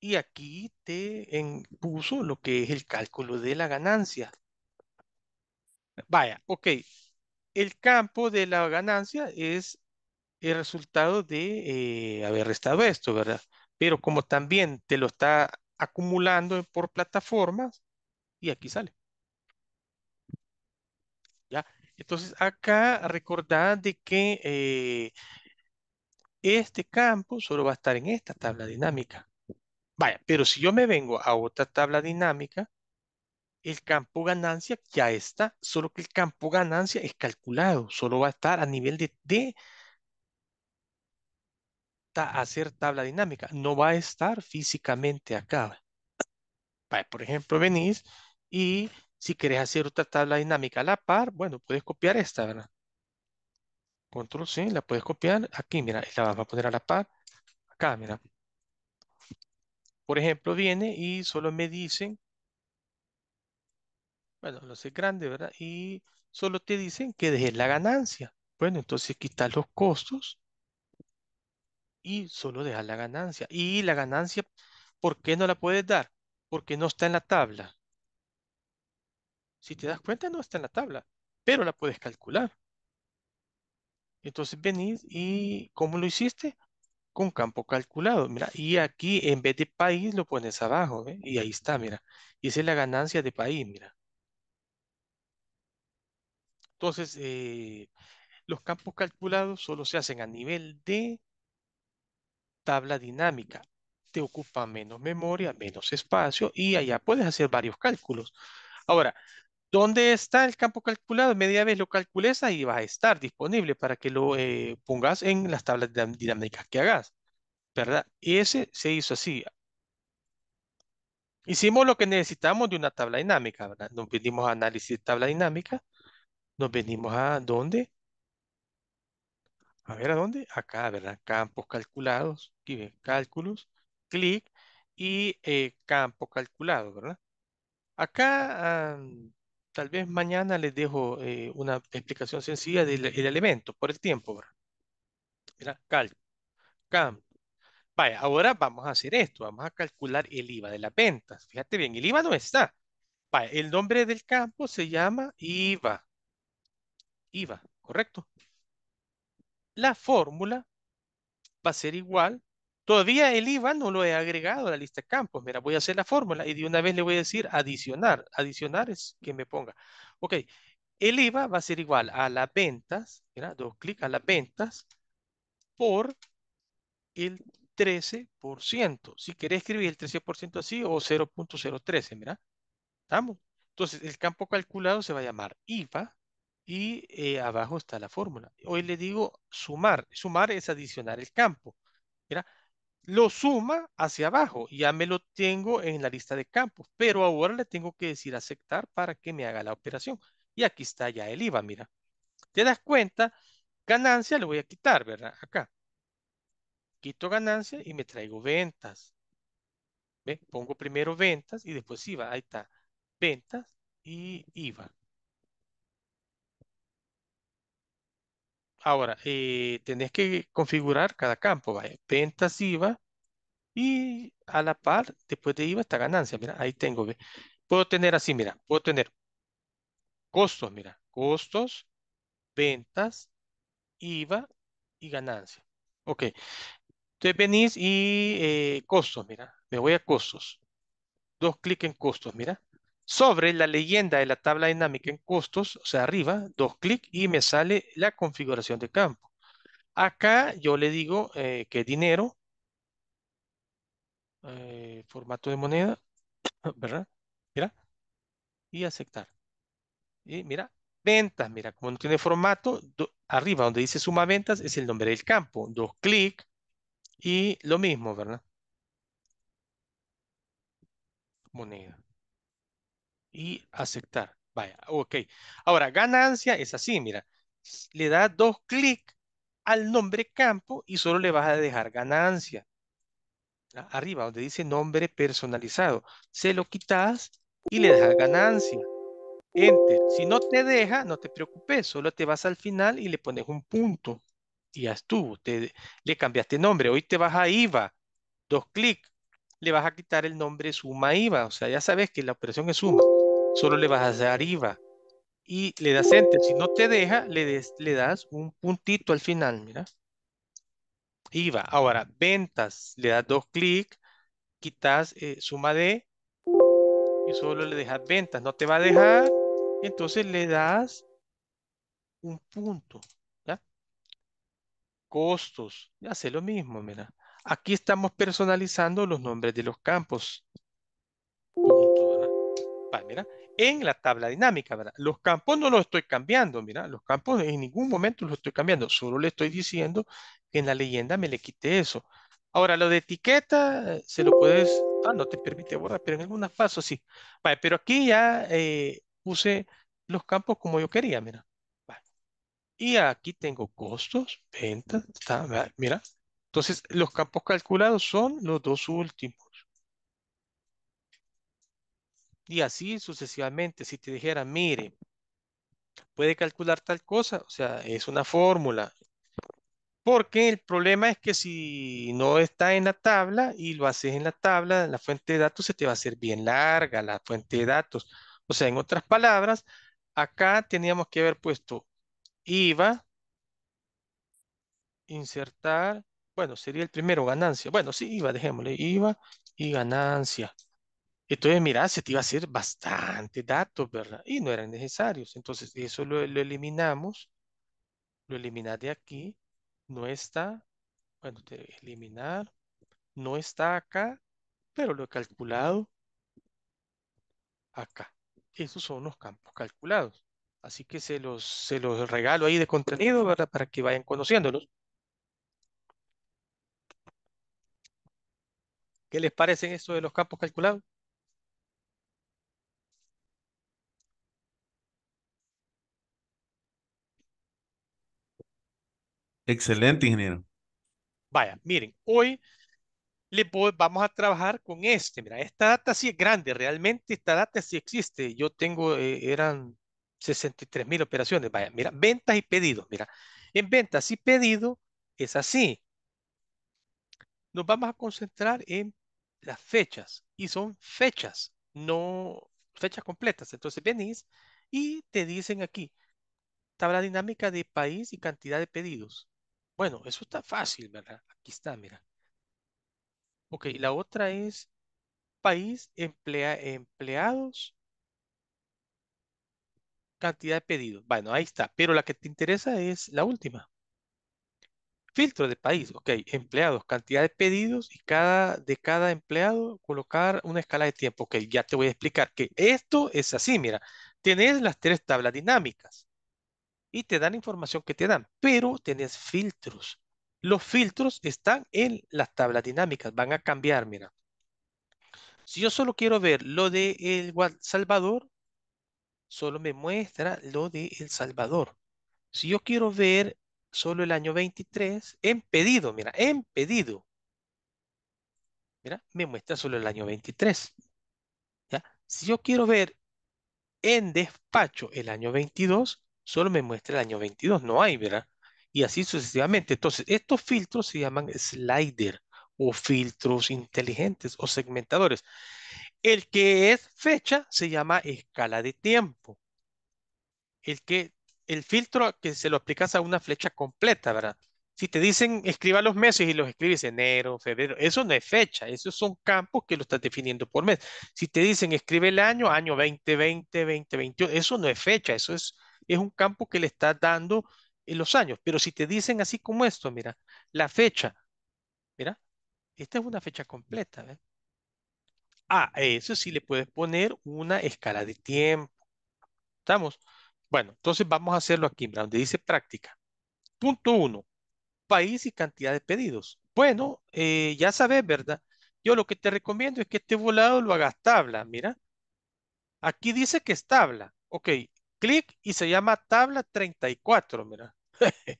Y aquí te en, puso lo que es el cálculo de la ganancia. Vaya, ok. El campo de la ganancia es el resultado de eh, haber restado esto, ¿verdad? Pero como también te lo está acumulando por plataformas, y aquí sale. ¿Ya? Entonces acá recordad de que eh, este campo solo va a estar en esta tabla dinámica. Vaya, pero si yo me vengo a otra tabla dinámica, el campo ganancia ya está, solo que el campo ganancia es calculado, solo va a estar a nivel de, de hacer tabla dinámica, no va a estar físicamente acá. Vaya, por ejemplo, venís y si querés hacer otra tabla dinámica a la par, bueno, puedes copiar esta, ¿verdad? Control C, la puedes copiar aquí, mira, la vas a poner a la par. Acá, mira. Por ejemplo, viene y solo me dicen bueno, lo sé grande, ¿verdad? Y solo te dicen que dejes la ganancia. Bueno, entonces quitas los costos y solo dejas la ganancia. Y la ganancia, ¿por qué no la puedes dar? Porque no está en la tabla. Si te das cuenta, no está en la tabla, pero la puedes calcular. Entonces venís y ¿cómo lo hiciste? Con campo calculado, mira, y aquí en vez de país lo pones abajo, Y ahí está, mira. Y esa es la ganancia de país, mira. Entonces, eh, los campos calculados solo se hacen a nivel de tabla dinámica. Te ocupa menos memoria, menos espacio y allá puedes hacer varios cálculos. Ahora, ¿Dónde está el campo calculado? Media vez lo calcules y va a estar disponible para que lo eh, pongas en las tablas dinámicas que hagas. ¿Verdad? Y ese se hizo así. Hicimos lo que necesitamos de una tabla dinámica, ¿verdad? Nos venimos a análisis de tabla dinámica. Nos venimos a dónde. A ver, ¿a dónde? Acá, ¿verdad? Campos calculados. Aquí ven, cálculos. Clic. Y eh, campo calculado, ¿verdad? Acá ah, Tal vez mañana les dejo eh, una explicación sencilla del, elemento por el tiempo. cam. ahora vamos a hacer esto. Vamos a calcular el IVA de las ventas. Fíjate bien, el IVA no está. el nombre del campo se llama IVA. IVA, correcto. La fórmula va a ser igual Todavía el IVA no lo he agregado a la lista de campos. Mira, voy a hacer la fórmula y de una vez le voy a decir adicionar. Adicionar es que me ponga. Ok, el IVA va a ser igual a las ventas, mira, dos clic a las ventas por el 13%. Si querés escribir el 13% así o 0.013, mira. ¿Estamos? Entonces, el campo calculado se va a llamar IVA y eh, abajo está la fórmula. Hoy le digo sumar. Sumar es adicionar el campo. Mira, lo suma hacia abajo. Ya me lo tengo en la lista de campos, pero ahora le tengo que decir aceptar para que me haga la operación. Y aquí está ya el IVA, mira. Te das cuenta, ganancia le voy a quitar, ¿verdad? Acá. Quito ganancia y me traigo ventas. Pongo primero ventas y después IVA. Ahí está. Ventas y IVA. Ahora, eh, tenés que configurar cada campo, vaya, eh, ventas IVA y a la par, después de IVA está ganancia, mira, ahí tengo, puedo tener así, mira, puedo tener costos, mira, costos, ventas, IVA y ganancia. Ok, entonces venís y eh, costos, mira, me voy a costos, dos clics en costos, mira, sobre la leyenda de la tabla dinámica en costos, o sea, arriba, dos clic y me sale la configuración de campo. Acá yo le digo eh, que dinero, eh, formato de moneda, ¿verdad? Mira, y aceptar. Y mira, ventas, mira, como no tiene formato, arriba donde dice suma ventas es el nombre del campo, dos clic. y lo mismo, ¿verdad? Moneda y aceptar. Vaya, ok. Ahora, ganancia es así, mira. Le das dos clics al nombre campo y solo le vas a dejar ganancia. Arriba, donde dice nombre personalizado. Se lo quitas y le dejas ganancia. Enter. Si no te deja, no te preocupes. Solo te vas al final y le pones un punto. Y ya estuvo. Te, le cambiaste nombre. Hoy te vas a IVA. Dos clics. Le vas a quitar el nombre suma IVA. O sea, ya sabes que la operación es suma solo le vas a dar IVA. y le das enter. Si no te deja, le, le das un puntito al final, mira. IVA. Ahora, ventas, le das dos clics, quitas eh, suma de y solo le dejas ventas. No te va a dejar, entonces le das un punto. ¿ya? Costos, ya hace lo mismo, mira. Aquí estamos personalizando los nombres de los campos. Punto, mira en la tabla dinámica, ¿verdad? Los campos no los estoy cambiando, mira, los campos en ningún momento los estoy cambiando, solo le estoy diciendo que en la leyenda me le quite eso. Ahora, lo de etiqueta, se lo puedes, ah, no te permite borrar, pero en algunas pasos sí. Vale, pero aquí ya eh, puse los campos como yo quería, mira. Vale. Y aquí tengo costos, ventas, mira. Entonces, los campos calculados son los dos últimos. Y así sucesivamente, si te dijera, mire, puede calcular tal cosa, o sea, es una fórmula. Porque el problema es que si no está en la tabla y lo haces en la tabla, la fuente de datos se te va a hacer bien larga, la fuente de datos. O sea, en otras palabras, acá teníamos que haber puesto IVA, insertar, bueno, sería el primero, ganancia. Bueno, sí, IVA, dejémosle, IVA y ganancia. Entonces, mira, se te iba a hacer bastante datos, ¿verdad? Y no eran necesarios. Entonces, eso lo, eliminamos. Lo eliminas de aquí. No está. Bueno, te eliminar. No está acá, pero lo he calculado acá. Esos son los campos calculados. Así que se los, se los regalo ahí de contenido, ¿verdad? Para que vayan conociéndolos. ¿Qué les parece esto de los campos calculados? Excelente, ingeniero. Vaya, miren, hoy le vamos a trabajar con este. Mira, esta data sí es grande, realmente esta data sí existe. Yo tengo, eh, eran 63 mil operaciones. Vaya, mira, ventas y pedidos. Mira, en ventas y pedido es así. Nos vamos a concentrar en las fechas y son fechas, no fechas completas. Entonces venís y te dicen aquí, tabla dinámica de país y cantidad de pedidos. Bueno, eso está fácil, ¿verdad? Aquí está, mira. Ok, la otra es país, emplea, empleados, cantidad de pedidos. Bueno, ahí está, pero la que te interesa es la última. Filtro de país, ok, empleados, cantidad de pedidos y cada, de cada empleado colocar una escala de tiempo. Ok, ya te voy a explicar que esto es así, mira, Tienes las tres tablas dinámicas y te dan información que te dan, pero tenés filtros. Los filtros están en las tablas dinámicas, van a cambiar, mira. Si yo solo quiero ver lo de El Salvador, solo me muestra lo de El Salvador. Si yo quiero ver solo el año 23, en pedido, mira, en pedido. Mira, me muestra solo el año 23. ¿ya? Si yo quiero ver en despacho el año 22, solo me muestra el año 22, no hay, ¿verdad? Y así sucesivamente. Entonces, estos filtros se llaman slider o filtros inteligentes o segmentadores. El que es fecha se llama escala de tiempo. El, que, el filtro que se lo aplicas a una flecha completa, ¿verdad? Si te dicen escriba los meses y los escribes enero, febrero, eso no es fecha, esos son campos que lo estás definiendo por mes. Si te dicen escribe el año, año 2020, 2021, eso no es fecha, eso es es un campo que le está dando en eh, los años. Pero si te dicen así como esto, mira, la fecha, mira, esta es una fecha completa. Ah, eso sí le puedes poner una escala de tiempo. ¿Estamos? Bueno, entonces vamos a hacerlo aquí, mira, donde dice práctica. Punto uno, país y cantidad de pedidos. Bueno, eh, ya sabes, ¿verdad? Yo lo que te recomiendo es que este volado lo hagas tabla, mira. Aquí dice que es tabla. Ok, clic y se llama tabla 34, mira.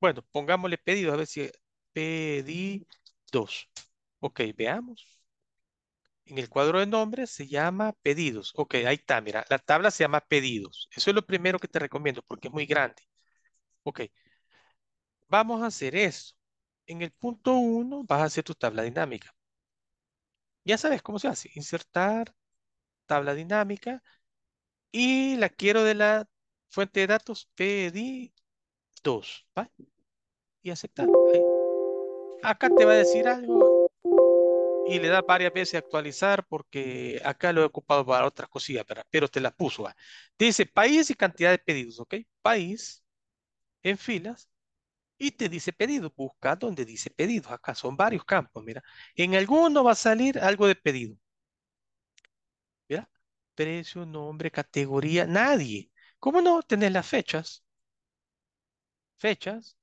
bueno, pongámosle pedidos, a ver si pedidos. Ok, veamos. En el cuadro de nombres se llama pedidos. Ok, ahí está, mira, la tabla se llama pedidos. Eso es lo primero que te recomiendo porque es muy grande. Ok, vamos a hacer eso. En el punto 1 vas a hacer tu tabla dinámica. Ya sabes cómo se hace. Insertar tabla dinámica y la quiero de la fuente de datos pedidos. ¿Vale? Y aceptar. Acá te va a decir algo. Y le da varias veces actualizar porque acá lo he ocupado para otras cosillas, pero, te la puso. dice país y cantidad de pedidos, ¿ok? País en filas y te dice pedido. Busca donde dice pedidos. Acá son varios campos, mira. En alguno va a salir algo de pedido precio, nombre, categoría, nadie. ¿Cómo no? tener las fechas, fechas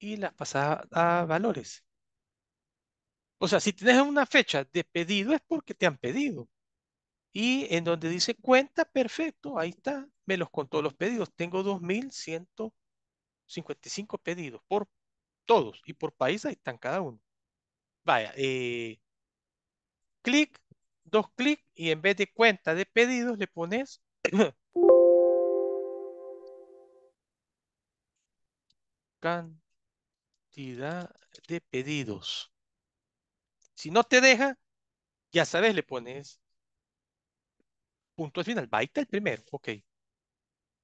y las pasadas a valores. O sea, si tienes una fecha de pedido es porque te han pedido. Y en donde dice cuenta, perfecto, ahí está, me los contó los pedidos. Tengo 2.155 pedidos por todos y por país, ahí están cada uno. Vaya, eh, clic, dos clics y en vez de cuenta de pedidos le pones cantidad de pedidos. Si no te deja, ya sabes, le pones punto al final. Baita el primero, ok.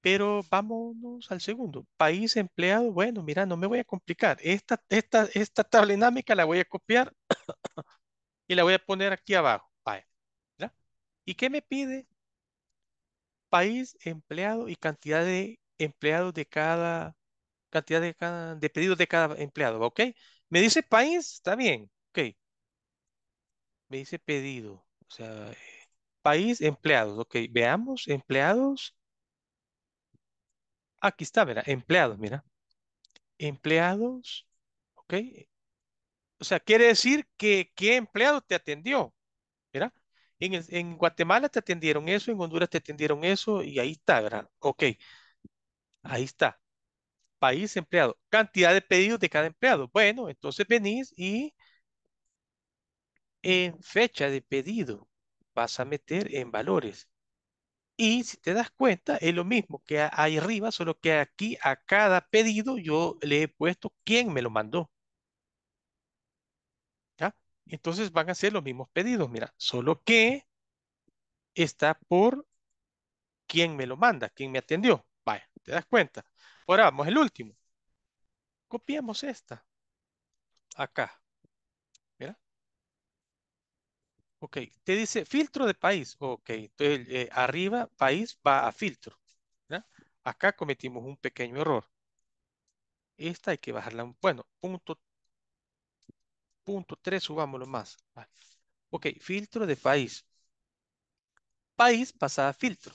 Pero vámonos al segundo. País empleado, bueno, mira, no me voy a complicar. Esta, esta, esta tabla dinámica la voy a copiar y la voy a poner aquí abajo. ¿Y qué me pide? País, empleado y cantidad de empleados de cada, cantidad de de pedidos de cada empleado, ¿ok? Me dice país, está bien, ok. Me dice pedido, o sea, país, empleados, ok. Veamos, empleados. Aquí está, mira, empleados, mira. Empleados, ok. O sea, quiere decir que qué empleado te atendió, mira. En, Guatemala te atendieron eso, en Honduras te atendieron eso y ahí está, ¿verdad? Ok, ahí está. País empleado, cantidad de pedidos de cada empleado. Bueno, entonces venís y en fecha de pedido vas a meter en valores. Y si te das cuenta, es lo mismo que ahí arriba, solo que aquí a cada pedido yo le he puesto quién me lo mandó. Entonces van a ser los mismos pedidos, mira, solo que está por quién me lo manda, quién me atendió. Vaya, te das cuenta. Ahora vamos el último. Copiamos esta. Acá. Mira. Ok, te dice filtro de país. Ok, entonces eh, arriba país va a filtro. Acá cometimos un pequeño error. Esta hay que bajarla. Bueno, punto punto 3, subámoslo más. Ah, ok, filtro de país. País pasada filtro.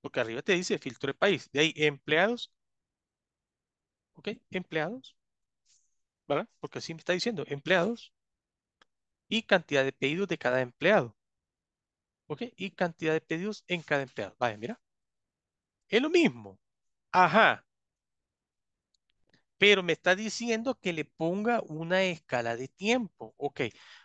Porque arriba te dice filtro de país. De ahí empleados. Ok, empleados. ¿Verdad? Porque así me está diciendo empleados. Y cantidad de pedidos de cada empleado. ¿Ok? Y cantidad de pedidos en cada empleado. Vaya, mira. Es lo mismo. Ajá pero me está diciendo que le ponga una escala de tiempo. Ok,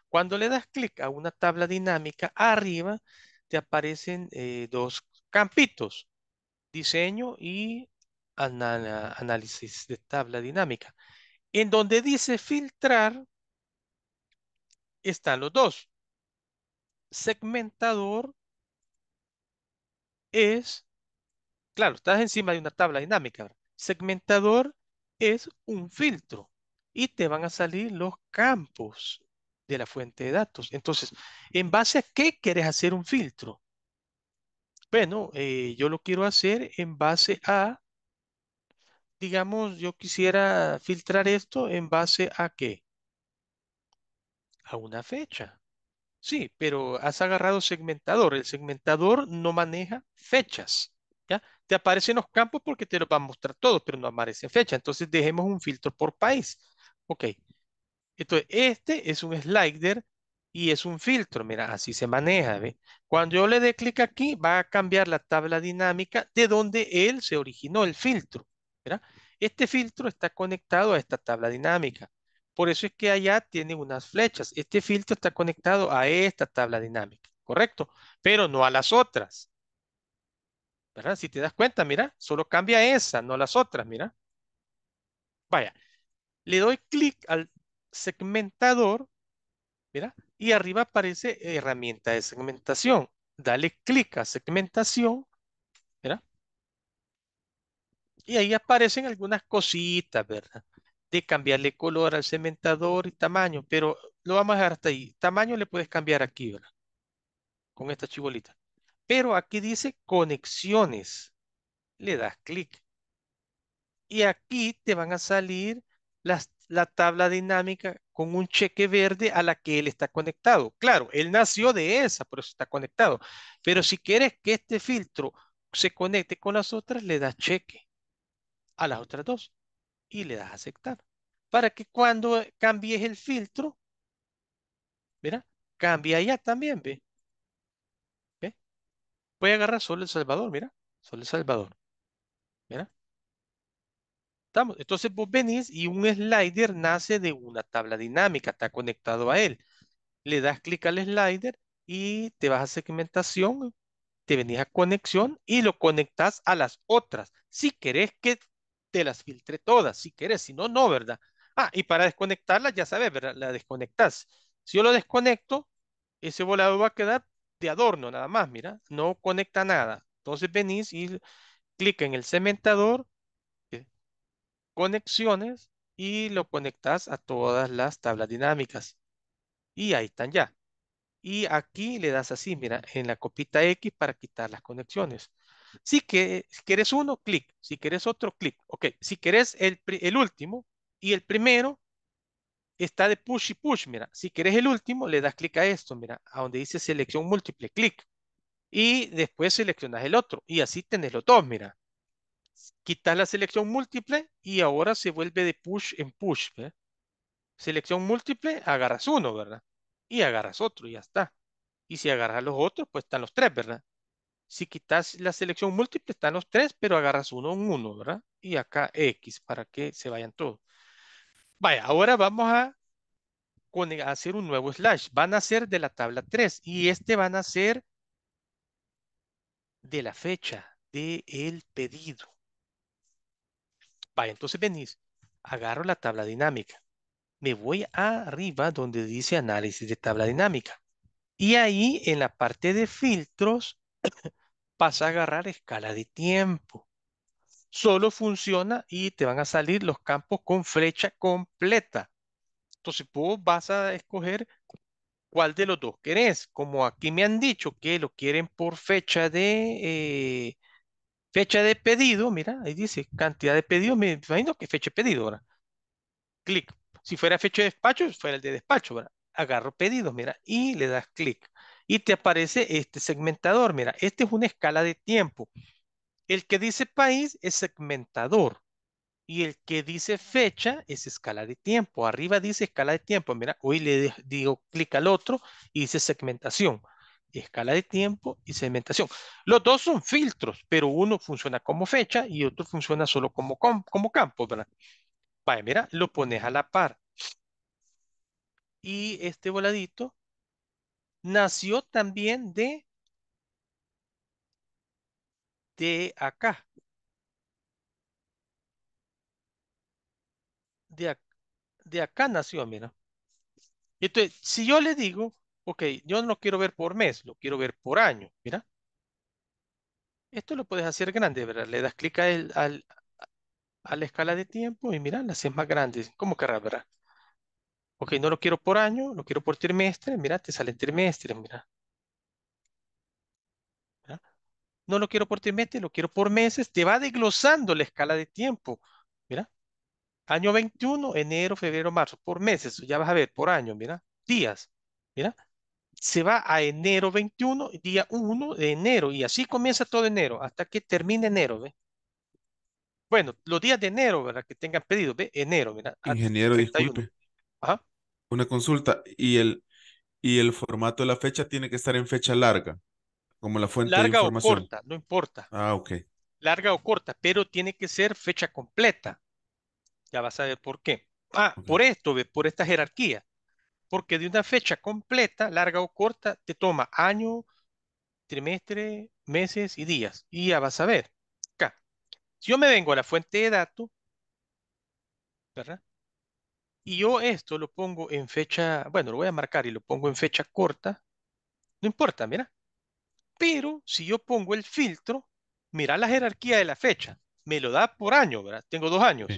cuando le das clic a una tabla dinámica, arriba te aparecen eh, dos campitos, diseño y análisis de tabla dinámica. En donde dice filtrar, están los dos. Segmentador es, claro, estás encima de una tabla dinámica. Segmentador es un filtro y te van a salir los campos de la fuente de datos. Entonces, ¿en base a qué quieres hacer un filtro? Bueno, eh, yo lo quiero hacer en base a, digamos, yo quisiera filtrar esto en base a qué? A una fecha. Sí, pero has agarrado segmentador. El segmentador no maneja fechas. Te aparecen los campos porque te los va a mostrar todos, pero no aparece fecha. Entonces dejemos un filtro por país. Ok. Entonces, este es un slider y es un filtro. Mira, así se maneja. ¿ve? Cuando yo le dé clic aquí, va a cambiar la tabla dinámica de donde él se originó el filtro. Este filtro está conectado a esta tabla dinámica. Por eso es que allá tiene unas flechas. Este filtro está conectado a esta tabla dinámica, ¿correcto? Pero no a las otras. Si te das cuenta, mira, solo cambia esa, no las otras, mira. Vaya, le doy clic al segmentador, mira, y arriba aparece herramienta de segmentación. Dale clic a segmentación, mira. Y ahí aparecen algunas cositas, ¿verdad? De cambiarle color al segmentador y tamaño, pero lo vamos a dejar hasta ahí. Tamaño le puedes cambiar aquí, ¿verdad? Con esta chibolita. Pero aquí dice conexiones. Le das clic. Y aquí te van a salir la tabla dinámica con un cheque verde a la que él está conectado. Claro, él nació de esa, por eso está conectado. Pero si quieres que este filtro se conecte con las otras, le das cheque a las otras dos y le das aceptar. Para que cuando cambies el filtro, mira, cambia ya también, ve. Voy a agarrar solo El Salvador, mira. Solo El Salvador. Mira. Estamos. Entonces vos venís y un slider nace de una tabla dinámica, está conectado a él. Le das clic al slider y te vas a segmentación, te venís a conexión y lo conectas a las otras. Si querés que te las filtre todas, si querés, si no, no, ¿verdad? Ah, y para desconectarlas, ya sabes, ¿verdad? La desconectas. Si yo lo desconecto, ese volado va a quedar de adorno nada más, mira, no conecta nada. Entonces venís y clic en el cementador, eh, conexiones y lo conectas a todas las tablas dinámicas. Y ahí están ya. Y aquí le das así, mira, en la copita X para quitar las conexiones. Si, que, quieres uno, clic. Si quieres otro, clic. Ok, si quieres el, el último y el primero, está de push y push, mira, si quieres el último, le das clic a esto, mira, a donde dice selección múltiple, clic. Y después seleccionas el otro y así tenés los dos, mira. Quitas la selección múltiple y ahora se vuelve de push en push. Selección múltiple, agarras uno, ¿verdad? Y agarras otro y ya está. Y si agarras los otros, pues están los tres, ¿verdad? Si quitas la selección múltiple, están los tres, pero agarras uno en uno, ¿verdad? Y acá X para que se vayan todos. Vaya, ahora vamos a, hacer un nuevo slash. Van a ser de la tabla 3 y este van a ser de la fecha del el pedido. Vaya, entonces venís, agarro la tabla dinámica. Me voy arriba donde dice análisis de tabla dinámica. Y ahí en la parte de filtros pasa a agarrar escala de tiempo solo funciona y te van a salir los campos con flecha completa. Entonces vos vas a escoger cuál de los dos querés. Como aquí me han dicho que lo quieren por fecha de eh, fecha de pedido, mira, ahí dice cantidad de pedido, me imagino que fecha de pedido, ¿verdad? Clic. Si fuera fecha de despacho, fuera el de despacho, ¿verdad? Agarro pedidos, mira, y le das clic. Y te aparece este segmentador, mira, este es una escala de tiempo. El que dice país es segmentador y el que dice fecha es escala de tiempo. Arriba dice escala de tiempo. Mira, hoy le digo clic al otro y dice segmentación. Escala de tiempo y segmentación. Los dos son filtros, pero uno funciona como fecha y otro funciona solo como, como, campo, ¿verdad? mira, lo pones a la par. Y este voladito nació también de de acá. De, acá, nació, mira. Entonces, si yo le digo, ok, yo no lo quiero ver por mes, lo quiero ver por año, mira. Esto lo puedes hacer grande, ¿verdad? Le das clic a, a la escala de tiempo y mira, la haces más grande. ¿Cómo querrás, verdad? Ok, no lo quiero por año, lo quiero por trimestre, mira, te sale trimestre, mira. no lo quiero por trimestre, lo quiero por meses, te va desglosando la escala de tiempo. Mira, año 21, enero, febrero, marzo, por meses, ya vas a ver, por año, mira, días, mira, se va a enero 21, día 1 de enero, y así comienza todo enero, hasta que termine enero, ¿ve? Bueno, los días de enero, ¿verdad? Que tengan pedido, ¿ve? Enero, mira. Ingeniero, disculpe. Una consulta, y el, y el formato de la fecha tiene que estar en fecha larga. Como la fuente larga de información. o corta, no importa. Ah, ok. Larga o corta, pero tiene que ser fecha completa. Ya vas a ver por qué. Ah, por esto, por esta jerarquía. Porque de una fecha completa, larga o corta, te toma año, trimestre, meses y días. Y ya vas a ver. Acá. Si yo me vengo a la fuente de datos, ¿verdad? Y yo esto lo pongo en fecha, bueno, lo voy a marcar y lo pongo en fecha corta. No importa, mira. Pero si yo pongo el filtro, mira la jerarquía de la fecha, me lo da por año, ¿verdad? Tengo dos años.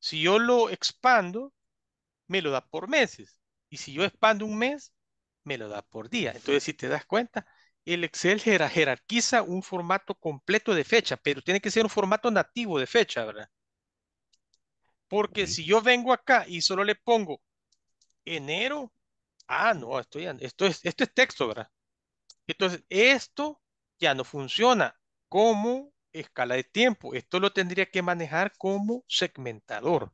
Si yo lo expando, me lo da por meses. Y si yo expando un mes, me lo da por día. Entonces, si te das cuenta, el Excel jerarquiza un formato completo de fecha, pero tiene que ser un formato nativo de fecha, ¿verdad? Porque si yo vengo acá y solo le pongo enero, ah, no, estoy, esto, es, esto es texto, ¿verdad? Entonces, esto ya no funciona como escala de tiempo. Esto lo tendría que manejar como segmentador.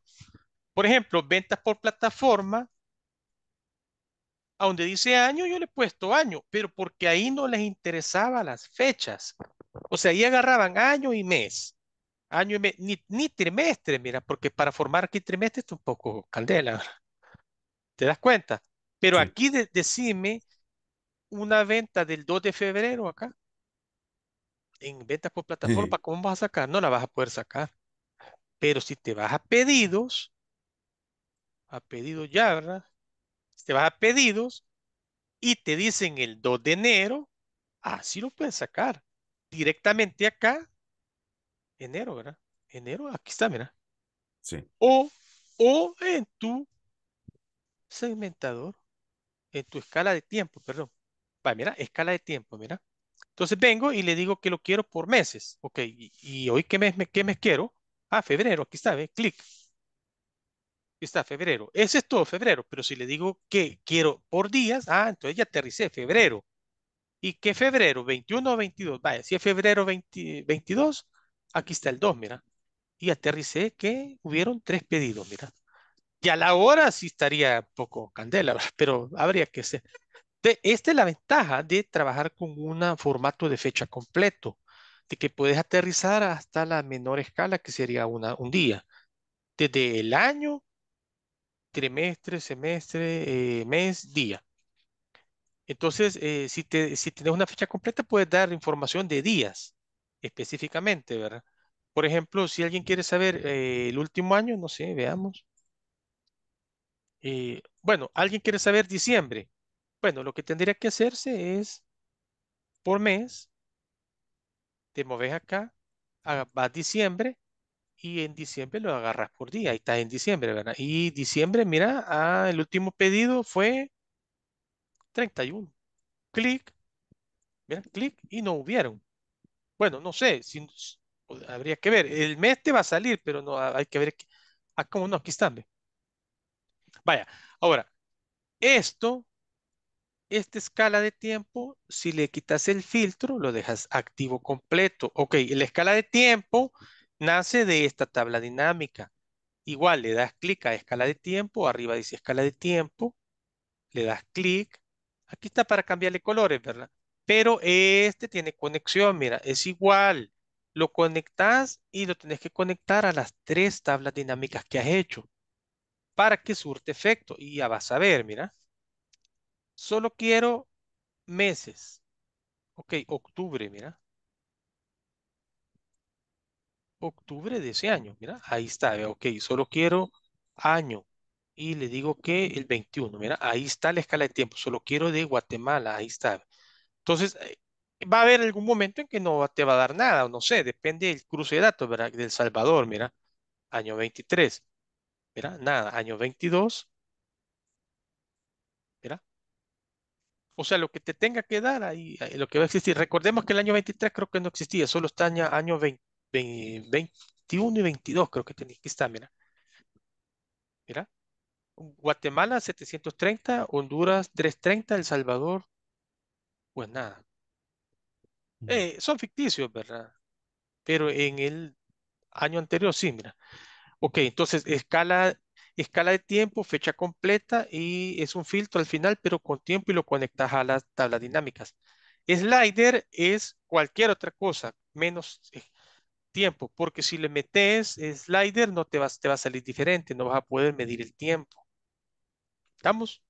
Por ejemplo, ventas por plataforma, a donde dice año, yo le he puesto año, pero porque ahí no les interesaba las fechas. O sea, ahí agarraban año y mes. Año y mes, ni, trimestre, mira, porque para formar aquí trimestre es un poco candela. ¿Te das cuenta? Pero aquí de, decime una venta del 2 de febrero acá, en ventas por plataforma, ¿cómo vas a sacar? No la vas a poder sacar. Pero si te vas a pedidos, a pedidos ya, ¿verdad? Si te vas a pedidos y te dicen el 2 de enero, así lo puedes sacar. Directamente acá, enero, ¿verdad? Enero, aquí está, mira. Sí. O, o en tu segmentador, en tu escala de tiempo, perdón va mira, escala de tiempo, mira. Entonces vengo y le digo que lo quiero por meses. Ok, y, hoy qué mes, qué mes quiero? Ah, febrero, aquí está, ve, clic. Aquí está, febrero. Ese es todo febrero, pero si le digo que quiero por días, ah, entonces ya aterricé, febrero. ¿Y qué febrero? ¿21 o 22? Vaya, si es febrero 22, aquí está el 2, mira. Y aterricé que hubieron tres pedidos, mira. Y a la hora sí estaría poco candela, pero habría que ser esta es la ventaja de trabajar con un formato de fecha completo, de que puedes aterrizar hasta la menor escala, que sería una, un día, desde el año, trimestre, semestre, eh, mes, día. Entonces, eh, si, si tienes una fecha completa, puedes dar información de días específicamente, ¿verdad? Por ejemplo, si alguien quiere saber eh, el último año, no sé, veamos. bueno, alguien quiere saber diciembre bueno, lo que tendría que hacerse es por mes, te moves acá, vas a diciembre y en diciembre lo agarras por día. Ahí estás en diciembre, ¿verdad? Y diciembre, mira, ah, el último pedido fue 31. Clic, mira, clic y no hubieron. Bueno, no sé, si, habría que ver. El mes te va a salir, pero no hay que ver. Ah, cómo no, aquí están. Vaya, ahora, esto esta escala de tiempo, si le quitas el filtro, lo dejas activo completo. Ok, la escala de tiempo nace de esta tabla dinámica. Igual le das clic a escala de tiempo, arriba dice escala de tiempo, le das clic. Aquí está para cambiarle colores, ¿verdad? Pero este tiene conexión, mira, es igual. Lo conectas y lo tienes que conectar a las tres tablas dinámicas que has hecho para que surte efecto. Y ya vas a ver, mira. Solo quiero meses. Ok, octubre, mira. Octubre de ese año, mira. Ahí está, ok, solo quiero año. Y le digo que el 21, mira, ahí está la escala de tiempo. Solo quiero de Guatemala, ahí está. Entonces, eh, va a haber algún momento en que no te va a dar nada, no sé, depende del cruce de datos, ¿verdad? Del Salvador, mira, año 23, mira, nada, año 22, O sea, lo que te tenga que dar ahí, lo que va a existir. Recordemos que el año 23 creo que no existía, solo está año 20, 21 y 22 creo que tenía. que está, mira. Mira. Guatemala 730, Honduras 330, El Salvador, pues nada. Eh, son ficticios, ¿verdad? Pero en el año anterior sí, mira. Ok, entonces escala escala de tiempo, fecha completa y es un filtro al final, pero con tiempo y lo conectas a las tablas dinámicas. Slider es cualquier otra cosa, menos eh, tiempo, porque si le metes slider no te, vas, te va a salir diferente, no vas a poder medir el tiempo. ¿Estamos?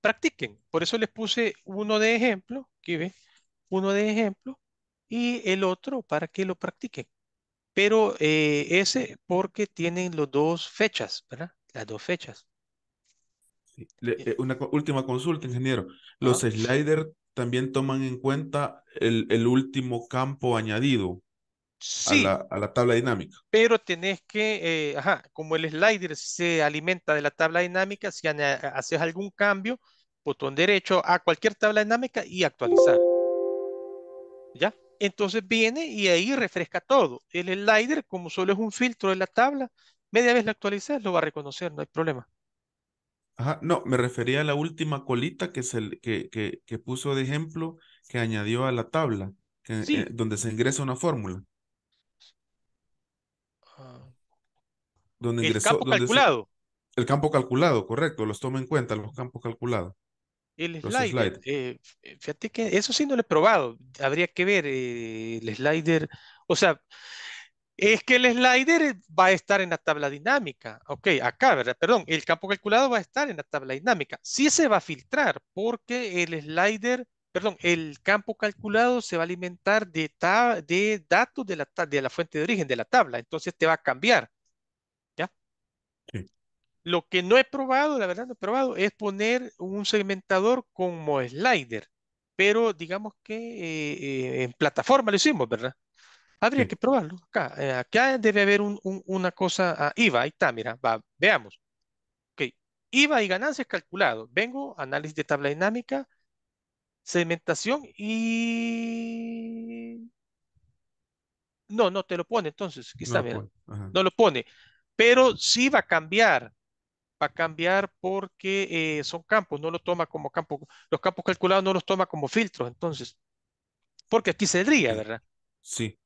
Practiquen. Por eso les puse uno de ejemplo, aquí ve, uno de ejemplo y el otro para que lo practiquen pero eh, ese porque tienen los dos fechas, ¿verdad? Las dos fechas. Eh, eh, una última consulta, ingeniero. ¿Los sliders también toman en cuenta el, último campo añadido a, la, tabla dinámica? Pero tenés que, como el slider se alimenta de la tabla dinámica, si haces algún cambio, botón derecho a cualquier tabla dinámica y actualizar. ¿Ya? entonces viene y ahí refresca todo. El slider, como solo es un filtro de la tabla, media vez la actualizas, lo va a reconocer, no hay problema. Ajá, no, me refería a la última colita que, que, que, que puso de ejemplo, que añadió a la tabla, eh, donde se ingresa una fórmula. Ah. Donde el campo calculado. el campo calculado, correcto, los toma en cuenta los campos calculados. El slider, eh, fíjate que eso sí no lo he probado. Habría que ver eh, el slider. O sea, es que el slider va a estar en la tabla dinámica. Ok, acá, ¿verdad? Perdón, el campo calculado va a estar en la tabla dinámica. Sí se va a filtrar porque el slider, perdón, el campo calculado se va a alimentar de, de datos de la, de la fuente de origen de la tabla. Entonces te va a cambiar. Lo que no he probado, la verdad no he probado, es poner un segmentador como slider, pero digamos que eh, en plataforma lo hicimos, ¿verdad? Habría que probarlo acá. Eh, acá debe haber una cosa. Ah, IVA, ahí está, mira, va, veamos. Ok, IVA y ganancias calculados. Vengo, análisis de tabla dinámica, segmentación y... No, no te lo pone entonces, quizá, no, no lo pone, pero sí va a cambiar para cambiar porque eh, son campos, no los toma como campo, los campos calculados no los toma como filtros, entonces, porque aquí saldría ¿verdad? Sí.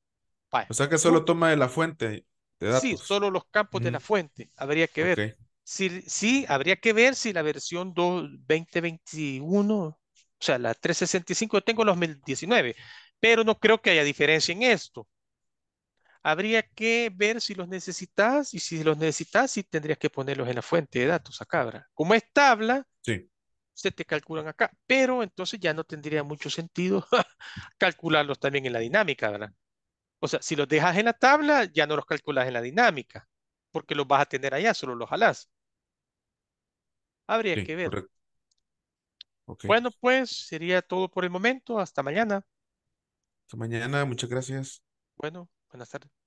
O sea que solo toma de la fuente de datos. Sí, solo los campos de la fuente, habría que ver. Sí, habría que ver si la versión 2021, o sea, la 365, yo tengo los 2019, pero no creo que haya diferencia en esto habría que ver si los necesitas y si los necesitas, sí tendrías que ponerlos en la fuente de datos acá, ¿verdad? Como es tabla, se te calculan acá, pero entonces ya no tendría mucho sentido calcularlos también en la dinámica, ¿verdad? O sea, si los dejas en la tabla, ya no los calculas en la dinámica, porque los vas a tener allá, solo los jalás. Habría que ver. Bueno, pues sería todo por el momento. Hasta mañana. Hasta mañana, muchas gracias. Bueno. Buenas tardes.